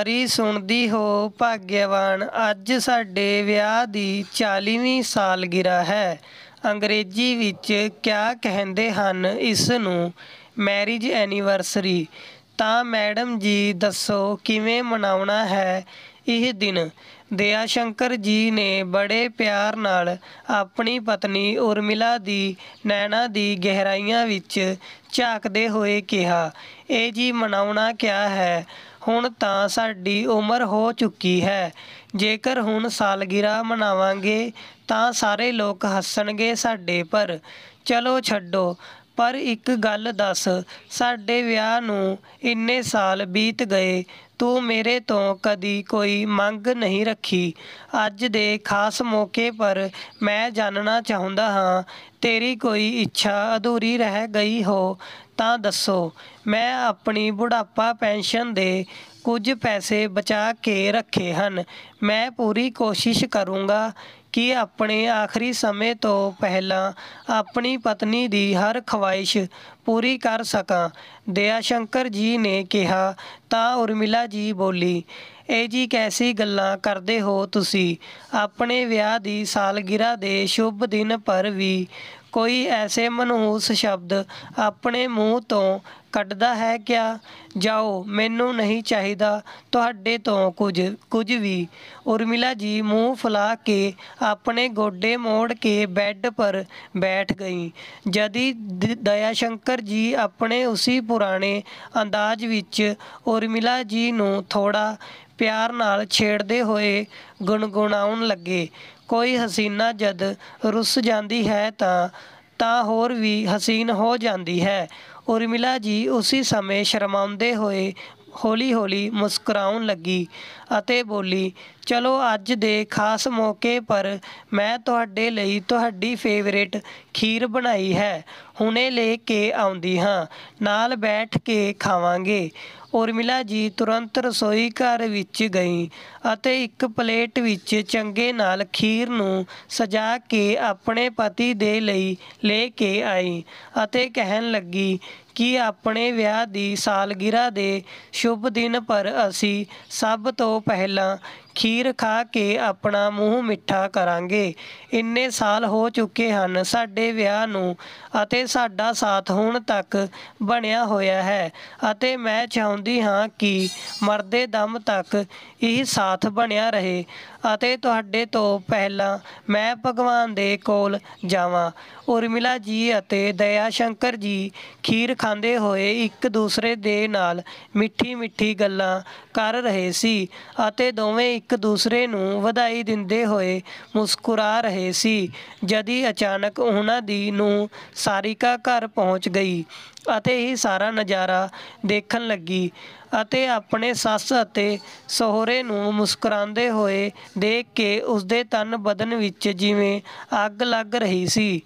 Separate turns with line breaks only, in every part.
ਅਰੀ ਸੁਣਦੀ ਹੋ ਭਾਗਿਆਵਾਨ ਅੱਜ ਸਾਡੇ ਵਿਆਹ ਦੀ 40ਵੀਂ ਸਾਲਗਿਰਾ ਹੈ ਅੰਗਰੇਜ਼ੀ ਵਿੱਚ ਕਿਆ ਕਹਿੰਦੇ ਹਨ ਇਸ ਨੂੰ ਮੈਰਿਜ ਐਨੀਵਰਸਰੀ ਤਾਂ ਮੈਡਮ ਜੀ ਦੱਸੋ ਕਿਵੇਂ ਮਨਾਉਣਾ ਹੈ ਇਹ ਦਿਨ ਦਿਆ ਸ਼ੰਕਰ ਜੀ ਨੇ ਬੜੇ ਪਿਆਰ ਨਾਲ ਆਪਣੀ ਪਤਨੀ ਉਰਮਿਲਾ ਦੀ ਨੈਣਾ ਦੀ ਗਹਿਰਾਈਆਂ ਵਿੱਚ ਝਾਕਦੇ ਹੋਏ ਕਿਹਾ ਇਹ ਜੀ ਮਨਾਉਣਾ ਕਿਆ ਹੈ ਹੁਣ ਤਾਂ ਸਾਡੀ ਉਮਰ ਹੋ ਚੁੱਕੀ ਹੈ ਜੇਕਰ ਹੁਣ ਸਾਲਗਿਰਾ ਮਨਾਵਾਂਗੇ ਤਾਂ ਸਾਰੇ ਲੋਕ ਹੱਸਣਗੇ ਸਾਡੇ ਪਰ ਚਲੋ ਛੱਡੋ ਪਰ ਇੱਕ ਗੱਲ ਦੱਸ ਸਾਡੇ ਵਿਆਹ ਨੂੰ ਇੰਨੇ ਸਾਲ ਬੀਤ ਗਏ ਤੂੰ ਮੇਰੇ ਤੋਂ ਕਦੀ ਕੋਈ ਮੰਗ ਨਹੀਂ ਰੱਖੀ ਅੱਜ ਦੇ ਖਾਸ ਮੌਕੇ ਪਰ ਮੈਂ ਜਾਣਨਾ ਚਾਹੁੰਦਾ ਹਾਂ ਤੇਰੀ ਕੋਈ ਇੱਛਾ ਅਧੂਰੀ ਰਹਿ ਗਈ ਹੋ ਤਾਂ ਦੱਸੋ ਮੈਂ ਆਪਣੀ ਬੁਢਾਪਾ ਪੈਨਸ਼ਨ ਦੇ ਕੁਝ ਪੈਸੇ ਬਚਾ ਕੇ ਰੱਖੇ ਹਨ ਮੈਂ ਪੂਰੀ ਕੋਸ਼ਿਸ਼ ਕਰੂੰਗਾ ਕਿ ਆਪਣੇ ਆਖਰੀ ਸਮੇਂ ਤੋਂ ਪਹਿਲਾਂ ਆਪਣੀ ਪਤਨੀ ਦੀ ਹਰ ਖਵਾਇਸ਼ ਪੂਰੀ ਕਰ ਸਕਾਂ ਦਿਆ ਸ਼ੰਕਰ ਜੀ ਨੇ ਕਿਹਾ ਤਾਂ ਉਰਮਿਲਾ ਜੀ ਬੋਲੀ ਇਹ ਜੀ ਕੈਸੀ ਗੱਲਾਂ ਕਰਦੇ ਹੋ ਤੁਸੀਂ ਆਪਣੇ ਵਿਆਹ ਦੀ ਸਾਲਗਿਰਾ ਦੇ ਸ਼ੁਭ ਦਿਨ ਪਰ ਵੀ ਕੋਈ ਐਸੇ ਮਨਹੂਸ ਸ਼ਬਦ ਆਪਣੇ ਮੂੰਹ ਤੋਂ ਕੱਢਦਾ ਹੈ ਕਿਆ ਜਾਓ ਮੈਨੂੰ ਨਹੀਂ ਚਾਹੀਦਾ ਤੁਹਾਡੇ ਤੋਂ ਕੁਝ ਕੁਝ ਵੀ ਉਰਮਿਲਾ ਜੀ ਮੂੰਹ ਫੁਲਾ ਕੇ ਆਪਣੇ ਗੋਡੇ ਮੋੜ ਕੇ ਬੈੱਡ ਪਰ ਬੈਠ ਗਈ ਜਦੀ ਦਇਆ ਸ਼ੰਕਰ ਜੀ ਆਪਣੇ ਉਸੇ ਪੁਰਾਣੇ ਅੰਦਾਜ਼ ਵਿੱਚ ਉਰਮਿਲਾ ਜੀ ਨੂੰ ਥੋੜਾ ਪਿਆਰ ਨਾਲ ਛੇੜਦੇ ਹੋਏ ਗੁਣਗੁਣਾਉਣ ਲੱਗੇ ਕੋਈ ਹਸੀਨਾ ਜਦ ਰੁੱਸ ਜਾਂਦੀ ਹੈ ਤਾਂ ਤਾਂ ਹੋਰ ਵੀ ਹਸੀਨ ਹੋ ਜਾਂਦੀ ਹੈ ਉਰਮਿਲਾ ਜੀ ਉਸੇ ਸਮੇਂ ਸ਼ਰਮਾਉਂਦੇ ਹੋਏ ਹੌਲੀ-ਹੌਲੀ ਮੁਸਕਰਾਉਣ ਲੱਗੀ ਅਤੇ ਬੋਲੀ ਚਲੋ ਅੱਜ ਦੇ ਖਾਸ ਮੌਕੇ ਪਰ ਮੈਂ ਤੁਹਾਡੇ ਲਈ ਤੁਹਾਡੀ ਫੇਵਰੇਟ ਖੀਰ ਬਣਾਈ ਹੈ ਹੁਣੇ ਲੈ ਕੇ ਆਉਂਦੀ ਹਾਂ ਨਾਲ ਬੈਠ ਕੇ ਖਾਵਾਂਗੇ ਉਰਮਿਲਾ ਜੀ ਤੁਰੰਤ ਰਸੋਈ ਘਰ ਵਿੱਚ ਗਈ ਅਤੇ ਇੱਕ ਪਲੇਟ ਵਿੱਚ ਚੰਗੇ ਨਾਲ ਖੀਰ ਨੂੰ ਸਜਾ ਕੇ ਆਪਣੇ ਪਤੀ ਦੇ ਲਈ ਲੈ ਕੇ ਆਈ ਅਤੇ ਕਹਿਣ ਲੱਗੀ ਕਿ ਆਪਣੇ ਵਿਆਹ ਦੀ ਸਾਲਗਿਰਾ ਦੇ ਸ਼ੁਭ ਦਿਨ ਪਰ ਅਸੀਂ ਸਭ ਤੋਂ ਪਹਿਲਾਂ ਖੀਰ ਖਾ ਕੇ ਆਪਣਾ ਮੂੰਹ ਮਿੱਠਾ ਕਰਾਂਗੇ ਇੰਨੇ ਸਾਲ ਹੋ ਚੁੱਕੇ ਹਨ ਸਾਡੇ ਵਿਆਹ ਨੂੰ ਅਤੇ ਸਾਡਾ ਸਾਥ ਹੁਣ ਤੱਕ ਬਣਿਆ ਹੋਇਆ ਹੈ ਅਤੇ ਮੈਂ ਚਾਹੁੰਦੀ ਹਾਂ ਕਿ ਮਰਦੇ ਦਮ ਤੱਕ ਇਹ ਸਾਥ ਬਣਿਆ ਰਹੇ ਅਤੇ ਤੁਹਾਡੇ ਤੋਂ ਪਹਿਲਾਂ ਮੈਂ ਭਗਵਾਨ ਦੇ ਕੋਲ ਜਾਵਾਂ ਉਰਮਿਲਾ ਜੀ ਅਤੇ ਦਇਆ ਸ਼ੰਕਰ ਜੀ ਖੀਰ ਖਾਂਦੇ ਹੋਏ ਇੱਕ ਦੂਸਰੇ ਦੇ ਨਾਲ ਮਿੱਠੀ ਮਿੱਠੀ ਗੱਲਾਂ ਕਰ ਰਹੇ ਸੀ ਅਤੇ ਦੋਵੇਂ ਇੱਕ ਦੂਸਰੇ ਨੂੰ ਵਧਾਈ ਦਿੰਦੇ ਹੋਏ ਮੁਸਕਰਾ ਰਹੇ ਸੀ ਜਦ ਹੀ ਅਚਾਨਕ ਉਹਨਾਂ ਦੀ ਨੂੰ ਸਾਰਿਕਾ ਘਰ ਪਹੁੰਚ ਗਈ ਅਤੇ ਇਹ ਸਾਰਾ ਨਜ਼ਾਰਾ ਦੇਖਣ ਲੱਗੀ ਅਤੇ ਆਪਣੇ ਸੱਸ ਅਤੇ ਸਹੁਰੇ ਨੂੰ ਮੁਸਕਰਾਉਂਦੇ ਹੋਏ ਦੇਖ ਕੇ ਉਸਦੇ ਤਨ ਬਦਨ ਵਿੱਚ ਜਿਵੇਂ ਅੱਗ ਲੱਗ ਰਹੀ ਸੀ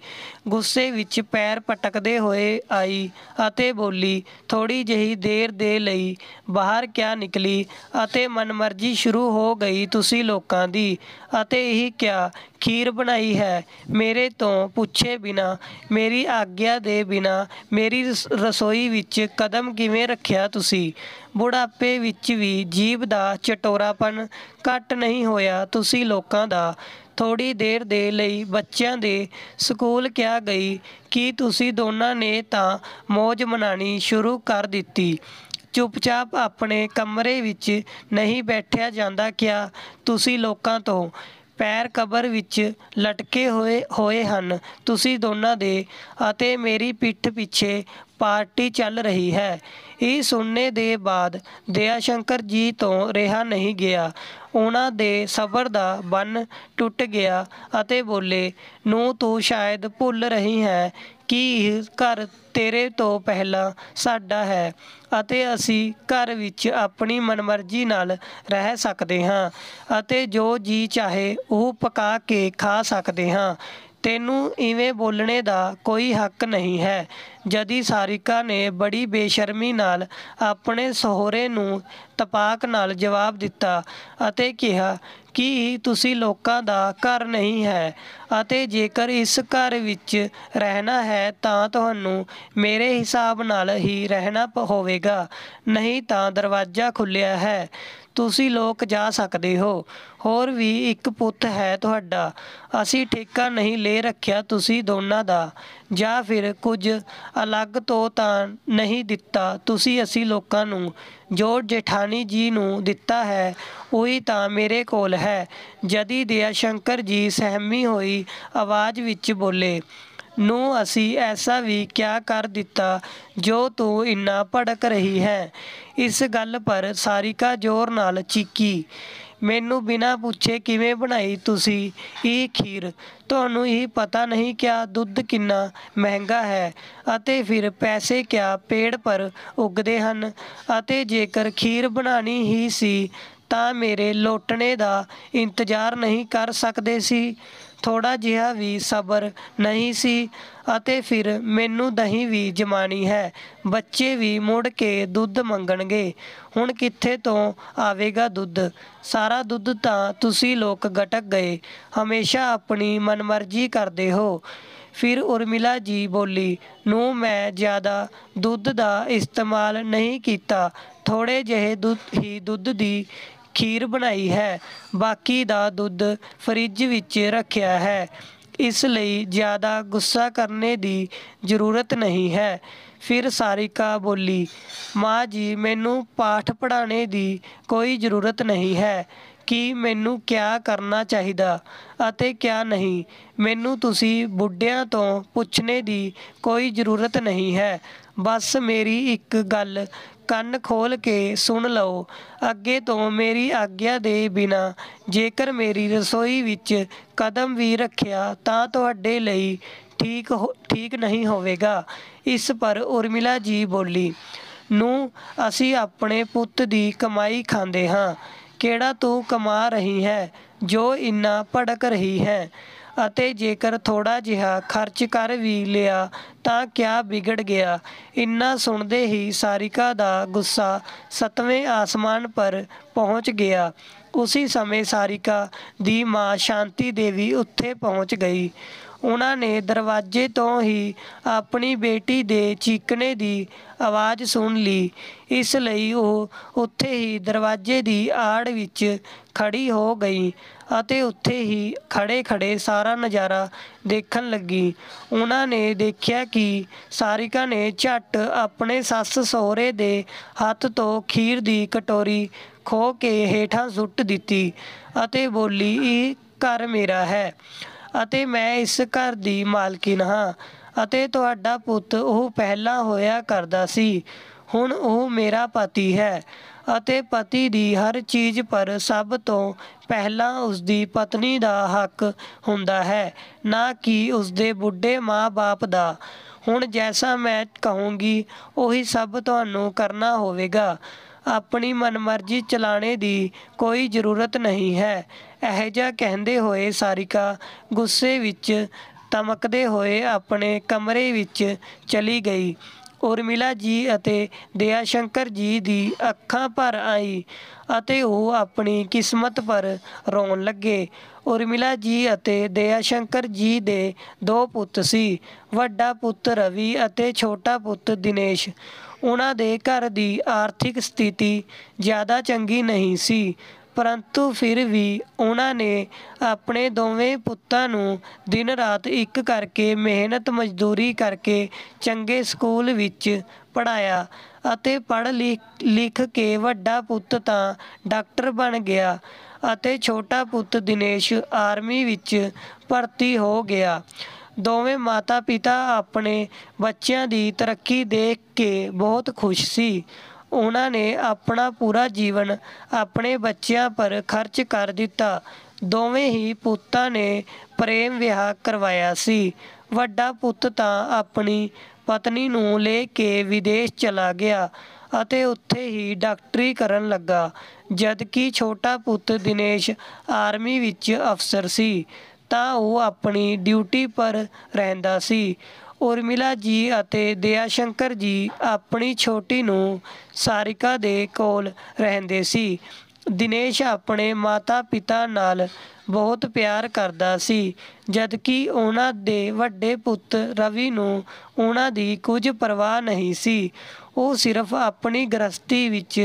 ਗੁੱਸੇ ਵਿੱਚ ਪੈਰ ਪਟਕਦੇ ਹੋਏ ਆਈ ਅਤੇ ਬੋਲੀ ਥੋੜੀ ਜਹੀ ਦੇਰ ਦੇ ਲਈ ਬਾਹਰ ਕਿਆ ਨਿਕਲੀ ਅਤੇ ਮਨਮਰਜ਼ੀ ਸ਼ੁਰੂ ਹੋ ਗਈ ਤੁਸੀਂ ਲੋਕਾਂ ਦੀ ਅਤੇ ਇਹ ਕਿਆ ਖੀਰ ਬਣਾਈ ਹੈ ਮੇਰੇ ਤੋਂ ਪੁੱਛੇ ਬਿਨਾ ਮੇਰੀ ਆਗਿਆ ਦੇ ਬਿਨਾ ਮੇਰੀ ਰਸੋਈ ਵਿੱਚ ਕਦਮ ਕਿਵੇਂ ਰੱਖਿਆ ਤੁਸੀਂ ਬੁਢਾਪੇ ਵਿੱਚ ਵੀ ਜੀਬ ਦਾ ਚਟੋਰਾਪਨ ਕੱਟ ਨਹੀਂ ਹੋਇਆ ਤੁਸੀਂ ਲੋਕਾਂ ਦਾ ਥੋੜੀ ਦੇਰ ਦੇ ਲਈ ਬੱਚਿਆਂ ਦੇ ਸਕੂਲ ਕਿਆ ਗਈ ਕਿ ਤੁਸੀਂ ਦੋਨਾਂ ਨੇ ਤਾਂ ਮੌਜ ਮਨਾਣੀ ਸ਼ੁਰੂ ਕਰ ਦਿੱਤੀ ਚੁੱਪਚਾਪ ਆਪਣੇ ਕਮਰੇ ਵਿੱਚ ਨਹੀਂ ਬੈਠਿਆ ਜਾਂਦਾ ਕਿਆ ਤੁਸੀਂ ਲੋਕਾਂ ਤੋਂ ਪੈਰ ਕਬਰ ਵਿੱਚ ਲਟਕੇ ਹੋਏ ਹੋਏ ਹਨ ਤੁਸੀਂ ਦੋਨਾਂ ਦੇ ਅਤੇ ਮੇਰੀ ਪਿੱਠ ਪਿੱਛੇ ਪਾਰਟੀ ਚੱਲ ਰਹੀ ਹੈ ਇਹ ਸੁਣਨੇ ਦੇ ਬਾਅਦ ਦਇਆ ਸ਼ੰਕਰ ਜੀ ਤੋਂ ਰਿਹਾ ਨਹੀਂ ਗਿਆ ਉਹਨਾਂ ਦੇ ਸਬਰ ਦਾ ਬੰਨ ਟੁੱਟ ਗਿਆ ਅਤੇ ਬੋਲੇ ਨੂੰ ਤੂੰ ਸ਼ਾਇਦ ਭੁੱਲ ਰਹੀ ਹੈ ਕਿ ਘਰ ਤੇਰੇ ਤੋਂ ਪਹਿਲਾਂ ਸਾਡਾ ਹੈ ਅਤੇ ਅਸੀਂ ਘਰ ਵਿੱਚ ਆਪਣੀ ਮਨਮਰਜ਼ੀ ਨਾਲ ਰਹਿ ਸਕਦੇ ਹਾਂ ਅਤੇ ਜੋ ਜੀ ਚਾਹੇ ਉਹ ਪਕਾ ਕੇ ਖਾ ਸਕਦੇ ਹਾਂ ਤੈਨੂੰ ਇਵੇਂ ਬੋਲਣੇ ਦਾ ਕੋਈ ਹੱਕ ਨਹੀਂ ਹੈ ਜਦੀ ਸਾਰਿਕਾ ਨੇ ਬੜੀ ਬੇਸ਼ਰਮੀ ਨਾਲ ਆਪਣੇ ਸਹੁਰੇ ਨੂੰ ਤਪਾਕ ਨਾਲ ਜਵਾਬ ਦਿੱਤਾ ਅਤੇ ਕਿਹਾ ਕਿ ਤੁਸੀਂ ਲੋਕਾਂ ਦਾ ਘਰ ਨਹੀਂ ਹੈ ਅਤੇ ਜੇਕਰ ਇਸ ਘਰ ਵਿੱਚ ਰਹਿਣਾ ਹੈ ਤਾਂ ਤੁਹਾਨੂੰ ਮੇਰੇ ਹਿਸਾਬ ਨਾਲ ਹੀ ਰਹਿਣਾ ਪਹੋਵੇਗਾ ਨਹੀਂ ਤਾਂ ਦਰਵਾਜ਼ਾ ਖੁੱਲਿਆ ਹੈ ਤੁਸੀਂ ਲੋਕ ਜਾ ਸਕਦੇ ਹੋ ਹੋਰ ਵੀ ਇੱਕ ਪੁੱਤ ਹੈ ਤੁਹਾਡਾ ਅਸੀਂ ਠੇਕਾ ਨਹੀਂ ਲੈ ਰੱਖਿਆ ਤੁਸੀਂ ਦੋਨਾਂ ਦਾ ਜਾਂ ਫਿਰ ਕੁਝ ਅਲੱਗ ਤੋਂ ਤਾਂ ਨਹੀਂ ਦਿੱਤਾ ਤੁਸੀਂ ਅਸੀਂ ਲੋਕਾਂ ਨੂੰ ਜੋ ਜੇਠਾਨੀ ਜੀ ਨੂੰ ਦਿੱਤਾ ਹੈ ਉਹੀ ਤਾਂ ਮੇਰੇ ਕੋਲ ਹੈ ਜਦੀ ਦਿਆ ਸ਼ੰਕਰ ਜੀ ਸਹਿਮੀ ਹੋਈ ਆਵਾਜ਼ ਵਿੱਚ ਬੋਲੇ ਨੂੰ ਅਸੀਂ ਐਸਾ ਵੀ ਕਿਆ ਕਰ ਦਿੱਤਾ ਜੋ ਤੂੰ ਇੰਨਾ ਭੜਕ ਰਹੀ ਹੈ ਇਸ ਗੱਲ ਪਰ ਸਾਰਿਕਾ ਜ਼ੋਰ ਨਾਲ ਚੀਕੀ ਮੈਨੂੰ ਬਿਨਾ ਪੁੱਛੇ ਕਿਵੇਂ ਬਣਾਈ ਤੁਸੀਂ ਇਹ ਖੀਰ ਤੁਹਾਨੂੰ ਇਹ ਪਤਾ ਨਹੀਂ ਕਿਆ ਦੁੱਧ ਕਿੰਨਾ ਮਹਿੰਗਾ ਹੈ ਅਤੇ ਫਿਰ ਪੈਸੇ ਕਿਆ ਪੇੜ ਪਰ ਉੱਗਦੇ ਹਨ ਅਤੇ ਜੇਕਰ ਖੀਰ ਬਣਾਣੀ ਹੀ ਸੀ ਤਾਂ ਮੇਰੇ ਲੋਟਣੇ ਦਾ ਇੰਤਜ਼ਾਰ ਨਹੀਂ ਕਰ ਸਕਦੇ ਸੀ ਥੋੜਾ ਜਿਹਾ ਵੀ ਸਬਰ ਨਹੀਂ ਸੀ ਅਤੇ ਫਿਰ ਮੈਨੂੰ ਦਹੀਂ ਵੀ ਜਮਾਣੀ ਹੈ ਬੱਚੇ ਵੀ ਮੁੜ ਕੇ ਦੁੱਧ ਮੰਗਣਗੇ ਹੁਣ ਕਿੱਥੇ ਤੋਂ ਆਵੇਗਾ ਦੁੱਧ ਸਾਰਾ ਦੁੱਧ ਤਾਂ ਤੁਸੀਂ ਲੋਕ ਗਟਕ ਗਏ ਹਮੇਸ਼ਾ ਆਪਣੀ ਮਨਮਰਜ਼ੀ ਕਰਦੇ ਹੋ ਫਿਰ ਉਰਮਿਲਾ ਜੀ ਬੋਲੀ ਨੂੰ ਮੈਂ ਜ਼ਿਆਦਾ ਦੁੱਧ ਦਾ ਇਸਤੇਮਾਲ ਨਹੀਂ ਕੀਤਾ ਥੋੜੇ ਜਿਹੇ ਦੁੱਧ ਹੀ ਦੁੱਧ ਦੀ ਖੀਰ ਬਣਾਈ ਹੈ ਬਾਕੀ ਦਾ ਦੁੱਧ ਫਰਿੱਜ ਵਿੱਚ ਰੱਖਿਆ ਹੈ ਇਸ ਲਈ ਜ਼ਿਆਦਾ ਗੁੱਸਾ ਕਰਨੇ ਦੀ ਜ਼ਰੂਰਤ ਨਹੀਂ ਹੈ ਫਿਰ ਸਾਰਿਕਾ ਬੋਲੀ ਮਾਂ ਜੀ ਮੈਨੂੰ ਪਾਠ ਪੜਾਣੇ ਦੀ ਕੋਈ ਜ਼ਰੂਰਤ ਨਹੀਂ ਹੈ ਕਿ ਮੈਨੂੰ ਕਿਆ ਕਰਨਾ ਚਾਹੀਦਾ ਅਤੇ ਕਿਆ ਨਹੀਂ ਮੈਨੂੰ ਤੁਸੀਂ ਬੁੱਢਿਆਂ ਤੋਂ ਪੁੱਛਣੇ ਦੀ ਕੋਈ ਜ਼ਰੂਰਤ ਨਹੀਂ ਹੈ ਬਸ ਮੇਰੀ ਇੱਕ ਗੱਲ ਕੰਨ ਖੋਲ ਕੇ ਸੁਣ ਲਓ ਅੱਗੇ ਤੋਂ ਮੇਰੀ ਆਗਿਆ ਦੇ ਬਿਨਾ ਜੇਕਰ ਮੇਰੀ ਰਸੋਈ ਵਿੱਚ ਕਦਮ ਵੀ ਰੱਖਿਆ ਤਾਂ ਤੁਹਾਡੇ ਲਈ ਠੀਕ ਠੀਕ ਨਹੀਂ ਹੋਵੇਗਾ ਇਸ ਪਰ ਉਰਮਿਲਾ ਜੀ ਬੋਲੀ ਨੂੰ ਅਸੀਂ ਆਪਣੇ ਪੁੱਤ ਦੀ ਕਮਾਈ ਖਾਂਦੇ ਹਾਂ ਕਿਹੜਾ ਤੂੰ ਕਮਾ ਰਹੀ ਹੈ ਜੋ ਇੰਨਾ ਭੜਕ ਰਹੀ ਹੈ ਅਤੇ ਜੇਕਰ ਥੋੜਾ ਜਿਹਾ ਖਰਚ ਕਰ ਵੀ ਲਿਆ ਤਾਂ ਕਿਆ ਵਿਗੜ ਗਿਆ ਇੰਨਾ ਸੁਣਦੇ ਹੀ ਸਾਰਿਕਾ ਦਾ ਗੁੱਸਾ ਸਤਵੇਂ ਆਸਮਾਨ ਪਰ ਪਹੁੰਚ ਗਿਆ ਉਸੇ ਸਮੇਂ ਸਾਰਿਕਾ ਦੀ ਮਾਂ ਸ਼ਾਂਤੀ ਦੇਵੀ ਉੱਥੇ ਪਹੁੰਚ ਗਈ ਉਹਨਾਂ ਨੇ ਦਰਵਾਜ਼ੇ ਤੋਂ ਹੀ ਆਪਣੀ ਬੇਟੀ ਦੇ ਚੀਕਣੇ ਦੀ ਆਵਾਜ਼ ਸੁਣ ਲਈ ਇਸ ਲਈ ਉਹ ਉੱਥੇ ਹੀ ਦਰਵਾਜ਼ੇ ਦੀ ਆੜ ਵਿੱਚ ਖੜੀ ਹੋ ਗਈ ਅਤੇ ਉੱਥੇ ਹੀ ਖੜੇ-ਖੜੇ ਸਾਰਾ ਨਜ਼ਾਰਾ ਦੇਖਣ ਲੱਗੀ ਉਹਨਾਂ ਨੇ ਦੇਖਿਆ ਕਿ ਸਾਰਿਕਾ ਨੇ ਝੱਟ ਆਪਣੇ ਸੱਸ ਸਹੁਰੇ ਦੇ ਹੱਥ ਤੋਂ ਖੀਰ ਦੀ ਕਟੋਰੀ ਖੋ ਕੇ ਹੇਠਾਂ ਸੁੱਟ ਦਿੱਤੀ ਅਤੇ ਬੋਲੀ ਇਹ ਘਰ ਮੇਰਾ ਹੈ ਅਤੇ ਮੈਂ ਇਸ ਘਰ ਦੀ ਮਾਲਕਿਨ ਹਾਂ ਅਤੇ ਤੁਹਾਡਾ ਪੁੱਤ ਉਹ ਪਹਿਲਾਂ ਹੋਇਆ ਕਰਦਾ ਸੀ ਹੁਣ ਉਹ ਮੇਰਾ ਪਤੀ ਹੈ ਅਤੇ ਪਤੀ ਦੀ ਹਰ ਚੀਜ਼ ਪਰ ਸਭ ਤੋਂ ਪਹਿਲਾਂ ਉਸ ਦੀ ਪਤਨੀ ਦਾ ਹੱਕ ਹੁੰਦਾ ਹੈ ਨਾ ਕਿ ਉਸ ਦੇ ਬੁੱਢੇ ਮਾਪੇ ਦਾ ਹੁਣ ਜੈਸਾ ਮੈਂ ਕਹੂੰਗੀ ਉਹੀ ਸਭ ਤੁਹਾਨੂੰ ਕਰਨਾ ਹੋਵੇਗਾ ਆਪਣੀ ਮਨਮਰਜ਼ੀ ਚਲਾਣੇ ਦੀ ਕੋਈ ਜ਼ਰੂਰਤ ਨਹੀਂ ਹੈ ਅਹਿਜਾ ਕਹਿੰਦੇ ਹੋਏ ਸਾਰਿਕਾ ਗੁੱਸੇ ਵਿੱਚ ਤਮਕਦੇ ਹੋਏ ਆਪਣੇ ਕਮਰੇ ਵਿੱਚ ਚਲੀ ਗਈ ਉਰਮਿਲਾ ਜੀ ਅਤੇ ਦਿਆ ਸ਼ੰਕਰ ਜੀ ਦੀ ਅੱਖਾਂ ਭਰ ਆਈ ਅਤੇ ਉਹ ਆਪਣੀ ਕਿਸਮਤ ਪਰ ਰੋਣ ਲੱਗੇ ਉਰਮਿਲਾ ਜੀ ਅਤੇ ਦਿਆ ਸ਼ੰਕਰ ਜੀ ਦੇ ਦੋ ਪੁੱਤ ਸੀ ਵੱਡਾ ਪੁੱਤ ਰਵੀ ਅਤੇ ਛੋਟਾ ਪੁੱਤ ਦਿਨੇਸ਼ ਉਹਨਾਂ ਦੇ ਘਰ ਦੀ ਆਰਥਿਕ ਸਥਿਤੀ ਜ਼ਿਆਦਾ ਚੰਗੀ ਨਹੀਂ ਸੀ ਪਰੰਤੂ ਫਿਰ ਵੀ ਉਹਨਾਂ ਨੇ ਆਪਣੇ ਦੋਵੇਂ ਪੁੱਤਾਂ ਨੂੰ ਦਿਨ ਰਾਤ ਇੱਕ ਕਰਕੇ ਮਿਹਨਤ ਮਜ਼ਦੂਰੀ ਕਰਕੇ ਚੰਗੇ ਸਕੂਲ ਵਿੱਚ ਪੜਾਇਆ ਅਤੇ ਪੜ੍ਹ ਲਿਖ ਕੇ ਵੱਡਾ ਪੁੱਤ ਤਾਂ ਡਾਕਟਰ ਬਣ ਗਿਆ ਅਤੇ ਛੋਟਾ ਪੁੱਤ ਦਿਨੇਸ਼ ਆਰਮੀ ਵਿੱਚ ਭਰਤੀ ਹੋ ਗਿਆ ਦੋਵੇਂ ਮਾਤਾ-ਪਿਤਾ ਆਪਣੇ ਬੱਚਿਆਂ ਦੀ ਤਰੱਕੀ ਦੇਖ ਕੇ ਬਹੁਤ ਖੁਸ਼ ਸੀ ਉਹਨਾਂ ਨੇ ਆਪਣਾ ਪੂਰਾ ਜੀਵਨ ਆਪਣੇ ਬੱਚਿਆਂ ਪਰ ਖਰਚ ਕਰ ਦਿੱਤਾ ਦੋਵੇਂ ਹੀ ਪੁੱਤਾਂ ਨੇ ਪ੍ਰੇਮ ਵਿਆਹ ਕਰਵਾਇਆ ਸੀ ਵੱਡਾ ਪੁੱਤ ਤਾਂ ਆਪਣੀ ਪਤਨੀ ਨੂੰ ਲੈ ਕੇ ਵਿਦੇਸ਼ ਚਲਾ ਗਿਆ ਅਤੇ ਉੱਥੇ ਹੀ ਡਾਕਟਰੀ ਕਰਨ ਲੱਗਾ ਜਦਕਿ ਛੋਟਾ ਪੁੱਤ ਦਿਨੇਸ਼ ਆਰਮੀ ਵਿੱਚ ਅਫਸਰ ਸੀ ਤਾਂ ਉਹ ਆਪਣੀ ਡਿਊਟੀ ਪਰ ਰਹਿੰਦਾ ਸੀ ਉਰਮਿਲਾ ਜੀ ਅਤੇ ਦਿਆ ਸ਼ੰਕਰ ਜੀ ਆਪਣੀ ਛੋਟੀ ਨੂੰ ਸਾਰਿਕਾ ਦੇ ਕੋਲ ਰਹਿੰਦੇ ਸੀ ਦਿਨੇਸ਼ ਆਪਣੇ ਮਾਤਾ-ਪਿਤਾ ਨਾਲ ਬਹੁਤ ਪਿਆਰ ਕਰਦਾ ਸੀ ਜਦਕਿ ਉਹਨਾਂ ਦੇ ਵੱਡੇ ਪੁੱਤ ਰਵੀ ਨੂੰ ਉਹਨਾਂ ਦੀ ਕੁਝ ਪਰਵਾਹ ਨਹੀਂ ਸੀ ਉਹ ਸਿਰਫ ਆਪਣੀ ਗ੍ਰਸਤੀ ਵਿੱਚ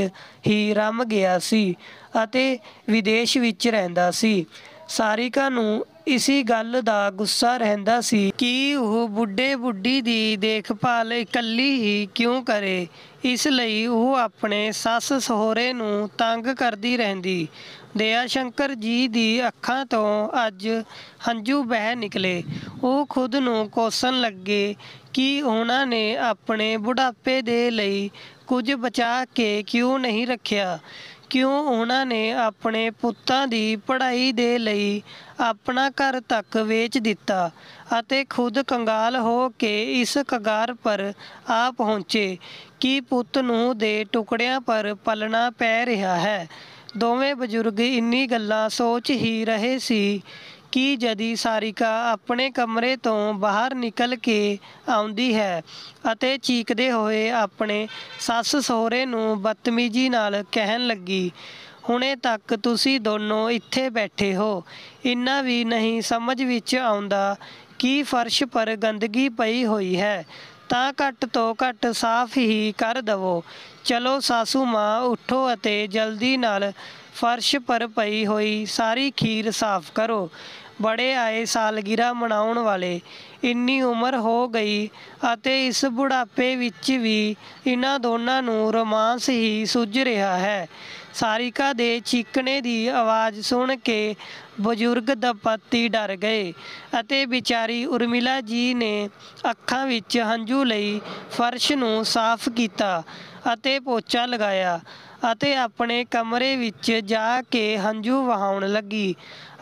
ਹੀ ਰਮ ਗਿਆ ਸੀ ਅਤੇ ਵਿਦੇਸ਼ ਵਿੱਚ ਰਹਿੰਦਾ ਸੀ ਸਾਰਿਕਾ ਨੂੰ ਇਸੀ ਗੱਲ ਦਾ ਗੁੱਸਾ ਰਹਿੰਦਾ ਸੀ ਕਿ ਉਹ ਬੁੱਢੇ ਬੁੱਢੀ ਦੀ ਦੇਖਭਾਲ ਇਕੱਲੀ ਹੀ ਕਿਉਂ ਕਰੇ ਇਸ ਲਈ ਉਹ ਆਪਣੇ ਸੱਸ ਸਹੁਰੇ ਨੂੰ ਤੰਗ ਕਰਦੀ ਰਹਿੰਦੀ ਦਇਆ ਸ਼ੰਕਰ ਜੀ ਦੀ ਅੱਖਾਂ ਤੋਂ ਅੱਜ ਹੰਝੂ ਬਹਿ ਨਿਕਲੇ ਉਹ ਖੁਦ ਨੂੰ ਕੋਸਣ ਲੱਗੇ ਕਿ ਉਹਨਾਂ ਨੇ ਆਪਣੇ ਬੁਢਾਪੇ ਦੇ ਲਈ ਕੁਝ ਬਚਾ ਕੇ ਕਿਉਂ ਨਹੀਂ ਰੱਖਿਆ ਕਿਉਂ ਉਹਨਾਂ ਨੇ ਆਪਣੇ ਪੁੱਤਾਂ ਦੀ ਪੜ੍ਹਾਈ ਦੇ ਲਈ ਆਪਣਾ ਘਰ ਤੱਕ ਵੇਚ ਦਿੱਤਾ ਅਤੇ ਖੁਦ ਕੰਗਾਲ ਹੋ ਕੇ ਇਸ ਕਗਾਰ ਪਰ ਆ ਪਹੁੰਚੇ ਕਿ ਪੁੱਤ ਨੂੰ ਦੇ ਟੁਕੜਿਆਂ ਪਰ ਪਲਣਾ ਪੈ ਰਿਹਾ ਹੈ ਦੋਵੇਂ ਬਜ਼ੁਰਗ ਇੰਨੀ ਗੱਲਾਂ ਸੋਚ ਹੀ ਰਹੇ ਸੀ ਕਿ ਜਦੀ ਸਾਰਿਕਾ ਆਪਣੇ ਕਮਰੇ ਤੋਂ ਬਾਹਰ ਨਿਕਲ ਕੇ ਆਉਂਦੀ ਹੈ ਅਤੇ ਚੀਕਦੇ ਹੋਏ ਆਪਣੇ ਸੱਸ ਸਹੁਰੇ ਨੂੰ ਬਦਤਮੀਜ਼ੀ ਨਾਲ ਕਹਿਣ ਲੱਗੀ ਹੁਣੇ ਤੱਕ ਤੁਸੀਂ ਦੋਨੋਂ ਇੱਥੇ ਬੈਠੇ ਹੋ ਇੰਨਾ ਵੀ ਨਹੀਂ ਸਮਝ ਵਿੱਚ ਆਉਂਦਾ ਕਿ ਫਰਸ਼ ਪਰ ਗੰਦਗੀ ਪਈ ਹੋਈ ਹੈ ਤਾਂ ਘੱਟ ਤੋਂ ਘੱਟ ਸਾਫ਼ ਹੀ ਕਰ ਦਵੋ ਚਲੋ ਸਾਸੂ ਮਾਂ ਉਠੋ ਅਤੇ ਜਲਦੀ ਨਾਲ ਫਰਸ਼ ਪਰ ਪਈ ਹੋਈ ਸਾਰੀ ਖੀਰ ਸਾਫ਼ ਕਰੋ ਬੜੇ ਆਏ ਸਾਲਗਿਰਾ ਮਨਾਉਣ ਵਾਲੇ ਇੰਨੀ ਉਮਰ ਹੋ ਗਈ ਅਤੇ ਇਸ ਬੁਢਾਪੇ ਵਿੱਚ ਵੀ ਇਹਨਾਂ ਦੋਨਾਂ ਨੂੰ ਰੋਮਾਂਸ ਹੀ ਸੁੱਝ ਰਿਹਾ ਹੈ ਸਾਰਿਕਾ ਦੇ ਚੀਕਣੇ ਦੀ ਆਵਾਜ਼ ਸੁਣ ਕੇ ਬਜ਼ੁਰਗ ਦਪਤੀ ਡਰ ਗਏ ਅਤੇ ਵਿਚਾਰੀ ਉਰਮਿਲਾ ਜੀ ਨੇ ਅੱਖਾਂ ਵਿੱਚ ਹੰਝੂ ਲਈ ਫਰਸ਼ ਨੂੰ ਸਾਫ਼ ਕੀਤਾ ਅਤੇ ਪੋਚਾ ਲਗਾਇਆ ਅਤੇ ਆਪਣੇ ਕਮਰੇ ਵਿੱਚ ਜਾ ਕੇ ਹੰਝੂ ਵਹਾਉਣ ਲੱਗੀ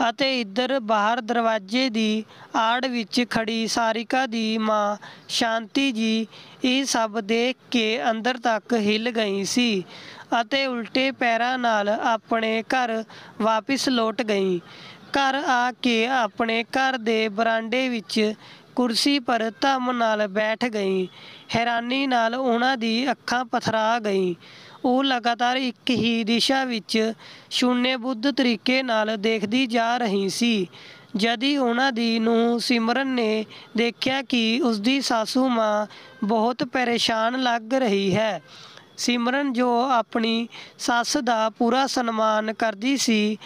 ਅਤੇ ਇੱਧਰ ਬਾਹਰ ਦਰਵਾਜ਼ੇ ਦੀ ਆੜ ਵਿੱਚ ਖੜੀ ਸਾਰਿਕਾ ਦੀ ਮਾਂ ਸ਼ਾਂਤੀ ਜੀ ਇਹ ਸਭ ਦੇਖ ਕੇ ਅੰਦਰ ਤੱਕ ਹਿੱਲ ਗਈ ਸੀ ਅਤੇ ਉਲਟੇ ਪੈਰਾਂ ਨਾਲ ਆਪਣੇ ਘਰ ਵਾਪਿਸ ਲੋਟ ਗਈ ਘਰ ਆ ਕੇ ਆਪਣੇ ਘਰ ਦੇ ਬਰਾਂਡੇ ਵਿੱਚ ਕੁਰਸੀ ਪਰ ਧਮ ਨਾਲ ਬੈਠ ਗਈ ਹੈਰਾਨੀ ਨਾਲ ਉਹਨਾਂ ਦੀ ਅੱਖਾਂ ਪਥਰਾ ਗਈ ਉਹ ਲਗਾਤਾਰ ਇੱਕ ਹੀ ਦਿਸ਼ਾ ਵਿੱਚ ਸ਼ੂਨੇ ਬੁੱਧ ਤਰੀਕੇ ਨਾਲ ਦੇਖਦੀ ਜਾ ਰਹੀ ਸੀ ਜਦ ਹੀ ਉਹਨਾਂ ਦੀ ਨੂੰ ਸਿਮਰਨ ਨੇ ਦੇਖਿਆ ਕਿ ਉਸਦੀ ਸਾਸੂ ਮਾਂ ਬਹੁਤ ਪਰੇਸ਼ਾਨ ਲੱਗ ਰਹੀ ਹੈ ਸਿਮਰਨ ਜੋ ਆਪਣੀ ਸੱਸ ਦਾ ਪੂਰਾ ਸਨਮਾਨ ਕਰਦੀ ਸੀ